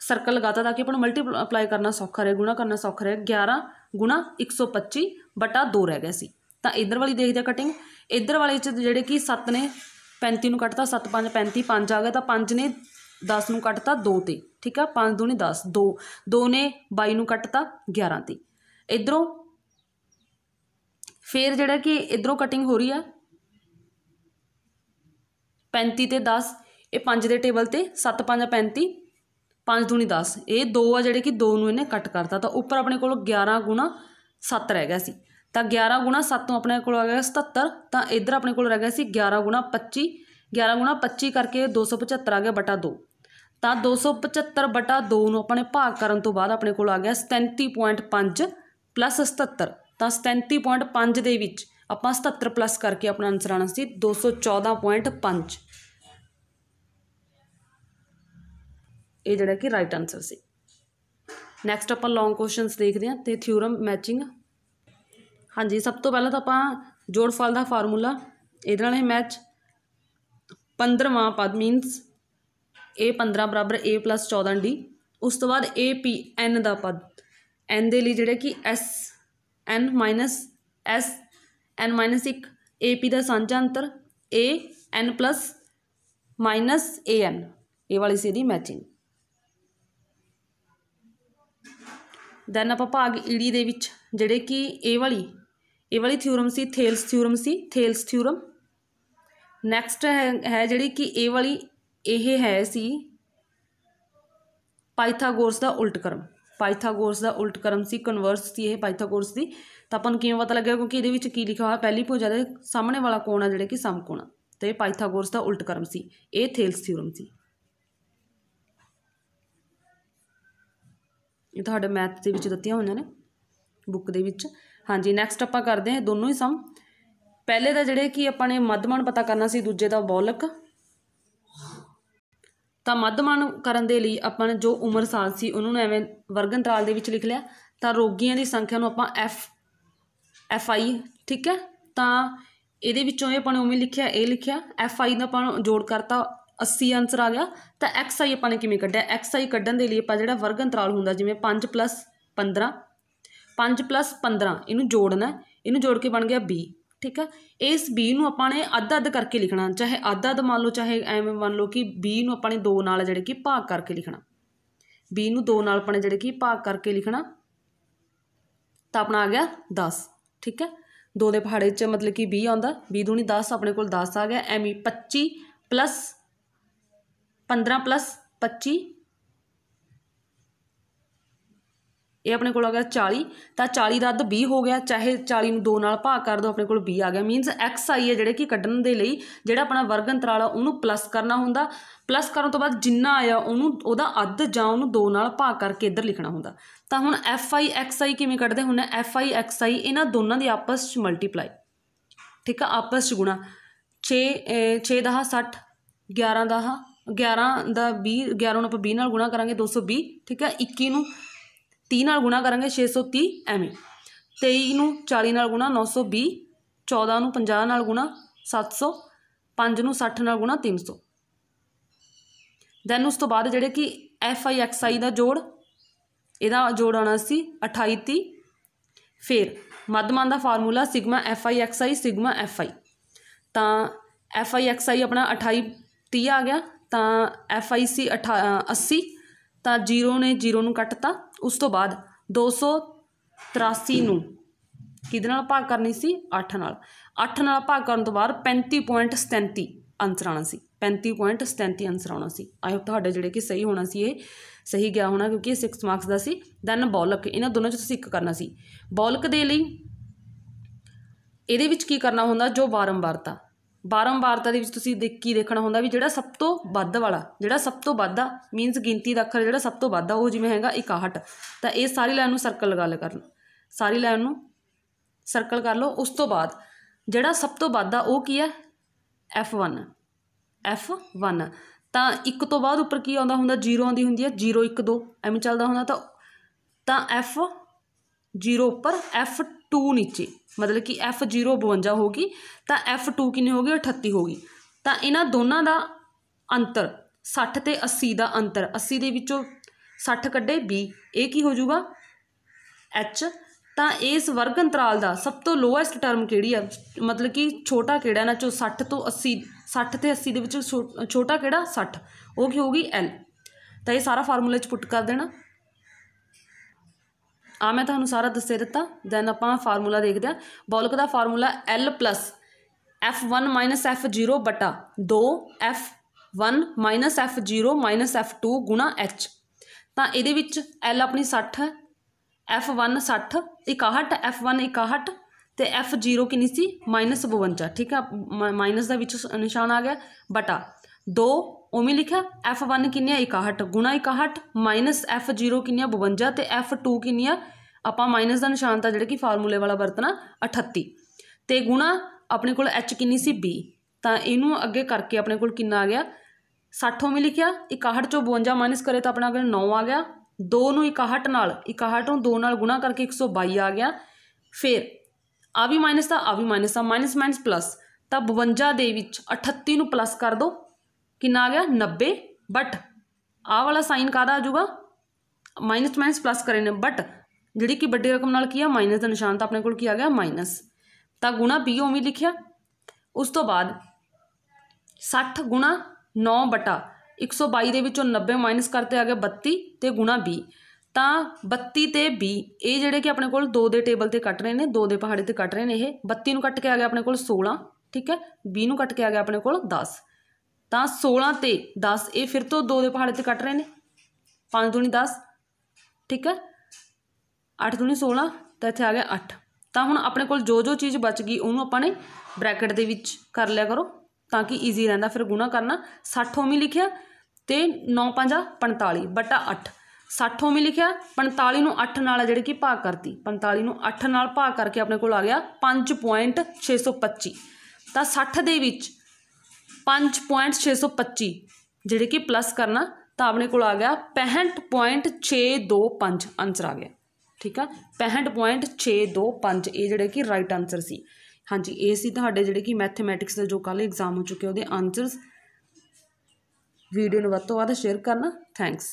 ਸਰਕਲ ਲਗਾਤਾ ਤਾਂ ਕਿ ਆਪਾਂ ਨੂੰ ਮਲਟੀਪਲਾਈ ਕਰਨਾ ਸੌਖਾ ਰਹੇ ਗੁਣਾ ਕਰਨਾ ਸੌਖਾ ਰਹੇ 11 ਗੁਣਾ 125 ਬਟਾ 2 ਰਹਿ ਗਿਆ ਸੀ ਤਾਂ ਇਧਰ ਵਾਲੀ ਦੇਖਦੇ ਆ ਕਟਿੰਗ ਇਧਰ ਵਾਲੇ ਚ ਜਿਹੜੇ ਕਿ 7 ਨੇ 35 ਨੂੰ ਕੱਟਤਾ 7 5 35 5 ਆ ਗਿਆ ਤਾਂ 5 ਨੇ 10 ਨੂੰ ਕੱਟਤਾ 2 'ਤੇ ਠੀਕ ਆ 2 ਨੇ 10 2 2 ਨੇ 22 ਨੂੰ ਕੱਟਤਾ 11 'ਤੇ ਇਧਰੋਂ ਫੇਰ ਜਿਹੜਾ ਕਿ ਇਧਰੋਂ ਕਟਿੰਗ ਹੋ ਰਹੀ ਆ 35 ਤੇ 10 ਇਹ 5 ਦੇ ਟੇਬਲ ਤੇ 7 5 35 5 ਦੂਣੀ 10 ਇਹ ਦੋ ਆ ਜਿਹੜੇ ਕਿ ਦੋ ਨੂੰ ਇਹਨੇ ਕੱਟ ਕਰਤਾ ਤਾਂ ਉੱਪਰ ਆਪਣੇ ਕੋਲ 11 ਗੁਣਾ 7 ਰਹਿ ਗਿਆ ਸੀ ਤਾਂ 11 7 ਤੋਂ ਆਪਣੇ ਕੋਲ ਆ ਗਿਆ 77 ਤਾਂ ਇਧਰ ਆਪਣੇ ਕੋਲ ਰਹਿ ਗਿਆ ਸੀ 11 25 11 25 ਕਰਕੇ 275 ਆ ਗਿਆ ਬਟਾ 2 ਤਾਂ 275 ਬਟਾ 2 ਨੂੰ ਆਪਣੇ ਭਾਗ ਕਰਨ ਤੋਂ ਬਾਅਦ ਆਪਣੇ ਕੋਲ ਆ ਗਿਆ 37.5 77 ਤਾਂ 37.5 ਦੇ ਵਿੱਚ ਆਪਾਂ 77 ਪਲੱਸ ਕਰਕੇ ਆਪਣਾ ਆਨਸਰ ਆਣਾ ਸੀ 214.5 ਇਹ ਜਿਹੜਾ ਕਿ ਰਾਈਟ ਆਨਸਰ ਸੀ ਨੈਕਸਟ ਆਪਾਂ ਲੌਂਗ ਕੁਐਸਚਨਸ ਦੇਖਦੇ ਹਾਂ ਤੇ ਥਿਊਰਮ ਮੈਚਿੰਗ ਹਾਂਜੀ ਸਭ ਤੋਂ ਪਹਿਲਾਂ ਤਾਂ ਆਪਾਂ ਜੋੜਫਲ ਦਾ ਫਾਰਮੂਲਾ ਇਹਦੇ ਨਾਲ ਇਹ ਮੈਚ 15ਵਾਂ ਪਦ ਮੀਨਸ a 15 ਬਰਾਬਰ a 14d ਉਸ ਤੋਂ ਬਾਅਦ a p n ਦਾ ਪਦ n ਦੇ ਲਈ ਜਿਹੜਾ ਕਿ s n s n 1 a p ਦਾ ਸਾਂਝਾ ਅੰਤਰ a n a n ਇਹ ਵਾਲੀ ਸੀ ਦੀ ਮੈਚਿੰਗ ਦੈਨ ਆਪਾਂ ਭਾਗ ਈਡੀ ਦੇ ਵਿੱਚ ਜਿਹੜੇ ਕਿ ਇਹ ਵਾਲੀ ਇਹ ਵਾਲੀ ਥਿਊਰਮ ਸੀ ਥੇਲਸ ਥਿਊਰਮ ਸੀ ਥੇਲਸ ਥਿਊਰਮ ਨੈਕਸਟ ਹੈ ਜਿਹੜੀ ਕਿ ਇਹ ਵਾਲੀ ਇਹ ਹੈ ਸੀ ਪਾਈਥਾਗੋਰਸ ਦਾ ਉਲਟ ਕਰਮ ਪਾਈਥਾਗੋਰਸ ਦਾ ਉਲਟ ਕਰਮ ਸੀ ਕਨਵਰਸ ਸੀ ਇਹ ਪਾਈਥਾਗੋਰਸ ਦੀ ਤਾਂ ਆਪਾਂ ਨੂੰ ਕਿਵੇਂ ਪਤਾ ਲੱਗਿਆ ਕਿਉਂਕਿ ਇਹਦੇ ਵਿੱਚ ਕੀ ਲਿਖਿਆ ਹੋਇਆ ਪਹਿਲੀ ਭੁਜਾ ਦੇ ਸਾਹਮਣੇ ਵਾਲਾ ਕੋਣ ਆ ਜਿਹੜਾ ਕਿ ਸਮਕੋਣ ਤੇ ਪਾਈਥਾਗੋਰਸ ਦਾ ਉਲਟ ਕਰਮ ਸੀ ਇਹ ਥੇਲਸ ਥਿਊਰਮ ਸੀ ਇਹ ਤੁਹਾਡੇ ਮੈਥ ਦੇ ਵਿੱਚ ਦਿੱਤੀਆਂ ਹੋਈਆਂ ਨੇ ਬੁੱਕ ਦੇ ਵਿੱਚ ਹਾਂਜੀ ਨੈਕਸਟ ਆਪਾਂ ਕਰਦੇ ਹਾਂ ਦੋਨੋਂ ਹੀ ਸਮ ਪਹਿਲੇ ਦਾ ਜਿਹੜੇ ਕਿ ਆਪਾਂ ਨੇ ਮੱਧਮਾਨ ਪਤਾ ਕਰਨਾ ਸੀ ਦੂਜੇ ਦਾ ਬੋਲਕ ਤਾਂ ਮੱਧਮਾਨ ਕਰਨ ਦੇ ਲਈ ਆਪਾਂ ਨੇ ਜੋ ਉਮਰ ਸਾਲ ਸੀ ਉਹਨਾਂ ਨੂੰ ਐਵੇਂ ਵਰਗਨਤਾਲ ਦੇ ਵਿੱਚ ਲਿਖ ਲਿਆ ਤਾਂ ਰੋਗੀਆਂ ਦੀ ਸੰਖਿਆ ਨੂੰ ਆਪਾਂ ਐਫ ਐਫ ਆਈ ਠੀਕ ਹੈ ਤਾਂ ਇਹਦੇ ਵਿੱਚੋਂ ਇਹ ਆਪਾਂ ਨੇ ਉਵੇਂ ਲਿਖਿਆ ਇਹ ਲਿਖਿਆ ਐਫ ਆਈ ਦਾ ਆਪਾਂ ਜੋੜ ਕਰਤਾ 80 ਆਨਸਰ ਆ ਗਿਆ ਤਾਂ ਐਕਸ ਆਈ ਆਪਾਂ ਨੇ ਕਿਵੇਂ ਕੱਢਿਆ ਐਕਸ ਆਈ ਕੱਢਣ ਦੇ ਲਈ ਆਪਾਂ ਜਿਹੜਾ ਵਰਗਨਤਾਲ ਹੁੰਦਾ ਜਿਵੇਂ 5 15 5 ਪਲੱਸ 15 ਇਹਨੂੰ ਜੋੜਨਾ ਇਹਨੂੰ ਜੋੜ ਕੇ ਬਣ ਗਿਆ b ਠੀਕ ਹੈ ਇਸ b ਨੂੰ ਆਪਾਂ ਨੇ ਅੱਧ ਅੱਧ ਕਰਕੇ ਲਿਖਣਾ ਚਾਹੇ ਅੱਧ ਅੱਧ ਮੰਨ ਲਓ ਚਾਹੇ ਐਵੇਂ ਮੰਨ ਲਓ ਕਿ b ਨੂੰ ਆਪਾਂ ਨੇ 2 ਨਾਲ ਜਿਹੜੇ ਕਿ ਭਾਗ ਕਰਕੇ ਲਿਖਣਾ b ਨੂੰ 2 ਨਾਲ ਆਪਾਂ ਨੇ ਜਿਹੜੇ ਕਿ ਭਾਗ ਕਰਕੇ ਲਿਖਣਾ ਤਾਂ ਆਪਣਾ ਆ ਗਿਆ 10 ਠੀਕ ਹੈ 2 ਦੇ ਪਹਾੜੇ 'ਚ ਮਤਲਬ ਕਿ 20 ਆਉਂਦਾ 20 ਦੂਣੀ 10 ਆਪਣੇ ਕੋਲ 10 ਆ ਗਿਆ ਐਵੇਂ 25 ਪਲੱਸ 15 ਪਲੱਸ 25 ਇਹ ਆਪਣੇ ਕੋਲ ਆ ਗਿਆ 40 ਤਾਂ 40 ਰੱਦ 20 ਹੋ ਗਿਆ ਚਾਹੇ 40 ਨੂੰ 2 ਨਾਲ ਭਾਗ ਕਰ ਦੋ ਆਪਣੇ ਕੋਲ 20 ਆ ਗਿਆ ਮੀਨਸ x ਆਈ ਹੈ ਜਿਹੜੇ ਕਿ ਕੱਢਣ ਦੇ ਲਈ ਜਿਹੜਾ ਆਪਣਾ ਵਰਗ ਅੰਤਰਾਲ ਆ ਉਹਨੂੰ ਪਲੱਸ ਕਰਨਾ ਹੁੰਦਾ ਪਲੱਸ ਕਰਨ ਤੋਂ ਬਾਅਦ ਜਿੰਨਾ ਆਇਆ ਉਹਨੂੰ ਉਹਦਾ ਅੱਧ ਜਾਂ ਉਹਨੂੰ 2 ਨਾਲ ਭਾਗ ਕਰਕੇ ਇੱਧਰ ਲਿਖਣਾ ਹੁੰਦਾ ਤਾਂ ਹੁਣ fi xi ਕਿਵੇਂ ਕੱਢਦੇ ਹੁੰਨੇ fi xi ਇਹਨਾਂ ਦੋਨਾਂ ਦੀ ਆਪਸ ਵਿੱਚ ਮਲਟੀਪਲਾਈ ਠੀਕ ਆ ਆਪਸ ਵਿੱਚ ਗੁਣਾ 6 6 ਦਾ 60 11 ਦਾ 11 ਦਾ 20 11 ਨੂੰ ਆਪਾਂ 20 ਨਾਲ ਗੁਣਾ ਕਰਾਂਗੇ 220 ਠੀਕ ਹੈ 21 ਨੂੰ 30 ਨਾਲ ਗੁਣਾ ਕਰਾਂਗੇ 630 ਐਵੇਂ 23 ਨੂੰ 40 ਨਾਲ ਗੁਣਾ 920 14 ਨੂੰ 50 ਨਾਲ ਗੁਣਾ 700 5 ਨੂੰ 60 ਨਾਲ ਗੁਣਾ 300 ਦੈਨ ਉਸ ਤੋਂ ਬਾਅਦ ਜਿਹੜੇ ਕਿ ਐਫ ਆਈ ਐਕਸ ਆਈ ਦਾ ਜੋੜ ਇਹਦਾ ਜੋੜ ਆਣਾ ਸੀ 28 30 ਫਿਰ ਮੱਧਮਾਨ ਦਾ formula sigma F I X I sigma F I ਤਾਂ ਐਫ ਆਈ ਐਕਸ ਆਈ ਆਪਣਾ 28 30 ਆ ਗਿਆ ਤਾਂ ਐਫ ਆਈ ਸੀ 80 ਤਾਂ 0 ਨੇ 0 ਨੂੰ ਕੱਟਤਾ ਉਸ ਤੋਂ ਬਾਅਦ 283 ਨੂੰ ਕਿਹਦੇ ਨਾਲ ਭਾਗ ਕਰਨੀ ਸੀ 8 ਨਾਲ 8 ਨਾਲ ਭਾਗ ਕਰਨ ਤੋਂ ਬਾਅਦ 35.37 ਆਨਸਰ ਆਉਣਾ ਸੀ 35.37 ਅੰਸਰ ਆਉਣਾ ਸੀ ਆਈ ਹੋਪ ਤੁਹਾਡੇ ਜਿਹੜੇ ਕਿ ਸਹੀ ਹੋਣਾ ਸੀ ਇਹ ਸਹੀ ਗਿਆ ਹੋਣਾ ਕਿਉਂਕਿ ਇਹ 6 ਮਾਰਕਸ ਦਾ ਸੀ ਦੈਨ ਬੌਲਕ ਇਹਨਾਂ ਦੋਨਾਂ ਚੋਂ ਤੁਸੀਂ ਇੱਕ ਕਰਨਾ ਸੀ ਬੌਲਕ ਦੇ ਲਈ ਇਹਦੇ ਵਿੱਚ ਕੀ ਕਰਨਾ ਹੁੰਦਾ ਜੋ ਵਾਰੰਵਾਰਤਾ ਬਾਰੰਬਾਰਤਾ ਦੇ ਵਿੱਚ ਤੁਸੀਂ ਦੇਖ ਕੀ ਦੇਖਣਾ ਹੁੰਦਾ ਵੀ ਜਿਹੜਾ ਸਭ ਤੋਂ ਵੱਧ ਵਾਲਾ ਜਿਹੜਾ ਸਭ ਤੋਂ ਵੱਧ ਆ ਮੀਨਸ ਗਿਣਤੀ ਦਾ ਅੱਖਰ ਜਿਹੜਾ ਸਭ ਤੋਂ ਵੱਧ ਆ ਉਹ ਜਿਵੇਂ ਹੈਗਾ 61 ਤਾਂ ਇਹ ਸਾਰੀ ਲਾਈਨ ਨੂੰ ਸਰਕਲ ਲਗਾ ਲੈ ਕਰਨ ਸਾਰੀ ਲਾਈਨ ਨੂੰ ਸਰਕਲ ਕਰ ਲਓ ਉਸ ਤੋਂ ਬਾਅਦ ਜਿਹੜਾ ਸਭ ਤੋਂ ਵੱਧ ਆ ਉਹ ਕੀ ਹੈ F1 F1 ਤਾਂ ਇੱਕ ਤੋਂ ਬਾਅਦ ਉੱਪਰ ਕੀ ਆਉਂਦਾ ਹੁੰਦਾ 0 ਆਉਂਦੀ ਹੁੰਦੀ ਹੈ 0 1 2 ਐਵੇਂ ਚੱਲਦਾ ਹੁੰਦਾ ਤਾਂ ਤਾਂ F 0 ਉੱਪਰ F 2 ਨੀਚੇ ਮਤਲਬ ਕਿ F0 52 ਹੋ ਗਈ ਤਾਂ F2 ਕਿੰਨੀ ਹੋ ਗਈ 38 ਹੋ ਗਈ ਤਾਂ ਇਹਨਾਂ ਦੋਨਾਂ ਦਾ ਅੰਤਰ 60 ਤੇ 80 ਦਾ ਅੰਤਰ 80 ਦੇ ਵਿੱਚੋਂ 60 ਕੱਢੇ 20 ਇਹ ਕੀ ਹੋ ਜਾਊਗਾ H ਤਾਂ ਇਸ ਵਰਗ ਅੰਤਰਾਲ ਦਾ ਸਭ ਤੋਂ ਲੋਐਸਟ ਟਰਮ ਕਿਹੜੀ ਆ ਮਤਲਬ ਕਿ ਛੋਟਾ ਕਿਹੜਾ ਨਾ ਚੋ 60 ਤੋਂ 80 60 ਤੇ 80 ਦੇ ਵਿੱਚ ਛੋਟਾ ਕਿਹੜਾ 60 ਉਹ ਕੀ ਹੋਗੀ L ਤਾਂ ਇਹ ਸਾਰਾ ਫਾਰਮੂਲੇ ਚ ਪੁੱਟ ਕਰ ਦੇਣਾ ਆ ਮੈਂ ਤੁਹਾਨੂੰ ਸਾਰਾ ਦੱਸੇ ਦਿੱਤਾ ਦੈਨ ਆਪਾਂ ਫਾਰਮੂਲਾ ਦੇਖਦੇ ਆ ਬੋਲਕ ਦਾ ਫਾਰਮੂਲਾ L F1 F0 ਬਟਾ 2 F1 F0 F2 H ਤਾਂ ਇਹਦੇ ਵਿੱਚ L ਆਪਣੀ 60 ਹੈ F1 60 61 F1 61 ਤੇ F0 ਕਿੰਨੀ ਸੀ -52 ਠੀਕ ਆ ਮਾਈਨਸ ਦਾ ਵਿੱਚ ਨਿਸ਼ਾਨ ਆ ਗਿਆ ਬਟਾ 2 ਉਵੇਂ ਲਿਖਿਆ f1 ਕਿੰਨੀ ਹੈ 61 61 f0 ਕਿੰਨੀ ਹੈ 52 ਤੇ f2 ਕਿੰਨੀ ਹੈ ਆਪਾਂ ਮਾਈਨਸ ਦਾ ਨਿਸ਼ਾਨ ਤਾਂ ਜਿਹੜਾ ਕਿ ਫਾਰਮੂਲੇ ਵਾਲਾ ਵਰਤਣਾ 38 ਤੇ ਗੁਣਾ ਆਪਣੇ ਕੋਲ h ਕਿੰਨੀ ਸੀ b ਤਾਂ ਇਹਨੂੰ ਅੱਗੇ ਕਰਕੇ ਆਪਣੇ ਕੋਲ ਕਿੰਨਾ ਆ ਗਿਆ 60 ਉਵੇਂ ਲਿਖਿਆ 61 ਚੋਂ 52 ਮਾਈਨਸ ਕਰੇ ਤਾਂ ਆਪਣਾ ਕੋਲ 9 ਆ ਗਿਆ 2 ਨੂੰ 61 ਨਾਲ 61 ਨੂੰ 2 ਨਾਲ ਗੁਣਾ ਕਰਕੇ 122 ਆ ਗਿਆ ਫਿਰ ਆ ਵੀ ਮਾਈਨਸ ਦਾ ਆ ਵੀ ਮਾਈਨਸ ਦਾ ਮਾਈਨਸ ਮਾਈਨਸ ਪਲੱਸ ਤਾਂ 52 ਦੇ ਵਿੱਚ 38 ਨੂੰ ਪਲੱਸ ਕਰ ਦੋ कि आ गया नब्बे बट आ वाला साइन का आजगा माइनस माइनस प्लस करे बट जिड़ी कि बड़ी रकम की है माइनस का निशान तो अपने को आ गया माइनस तो गुणा बी उम्मीद लिखिया उस तो बाद सठ गुणा नौ बटा एक सौ बई दे नब्बे माइनस करते आ गया बत्ती गुणा बी तो बत्ती भी ये कि अपने को दो दे टेबल पर कट रहे हैं दो पहाड़े पर कट रहे हैं यह बत्ती कट के आ गया अपने को सोलह ठीक है बीन कट के आ गया अपने को दस ਤਾਂ 16 ਤੇ 10 ਇਹ ਫਿਰ ਤੋਂ ਦੋ ਦੇ ਪਹਾੜੇ ਤੇ ਕੱਟ ਰਹੇ ਨੇ 5 ਦੂਣੀ 10 ਠੀਕ ਹੈ 8 ਦੂਣੀ 16 ਤਾਂ ਇੱਥੇ ਆ ਗਿਆ 8 ਤਾਂ ਹੁਣ ਆਪਣੇ ਕੋਲ ਜੋ ਜੋ ਚੀਜ਼ ਬਚ ਗਈ ਉਹਨੂੰ ਆਪਾਂ ਨੇ ਬ੍ਰੈਕਟ ਦੇ ਵਿੱਚ ਕਰ ਲਿਆ ਕਰੋ ਤਾਂ ਕਿ ਈਜ਼ੀ ਰਹਿੰਦਾ ਫਿਰ ਗੁਣਾ ਕਰਨਾ 60 ਓਮੀ ਲਿਖਿਆ ਤੇ 9 5 45 ਬਟਾ 8 60 ਓਮੀ ਲਿਖਿਆ 45 ਨੂੰ 8 ਨਾਲ ਜਿਹੜੇ ਕਿ ਭਾਗ ਕਰਤੀ 45 ਨੂੰ 8 ਨਾਲ ਭਾਗ ਕਰਕੇ ਆਪਣੇ ਕੋਲ ਆ ਗਿਆ 5.625 ਤਾਂ 60 ਦੇ ਵਿੱਚ 5.625 ਜਿਹੜੇ ਕਿ ਪਲੱਸ ਕਰਨਾ ਤਾਂ ਆਪਣੇ ਕੋਲ ਆ ਗਿਆ 65.625 ਆਨਸਰ ਆ ਗਿਆ ਠੀਕ ਆ 65.625 ਇਹ ਜਿਹੜੇ ਕਿ ਰਾਈਟ ਆਨਸਰ ਸੀ ਹਾਂਜੀ ਇਹ ਸੀ ਤੁਹਾਡੇ ਜਿਹੜੇ ਕਿ ਮੈਥਮੈਟਿਕਸ ਦਾ ਜੋ ਕੱਲ ਐਗਜ਼ਾਮ ਹੋ ਚੁੱਕਿਆ ਉਹਦੇ ਆਨਸਰਸ ਵੀਡੀਓ ਨੂੰ ਵੱਧ ਤੋਂ ਵੱਧ ਸ਼ੇਅਰ ਕਰਨਾ ਥੈਂਕਸ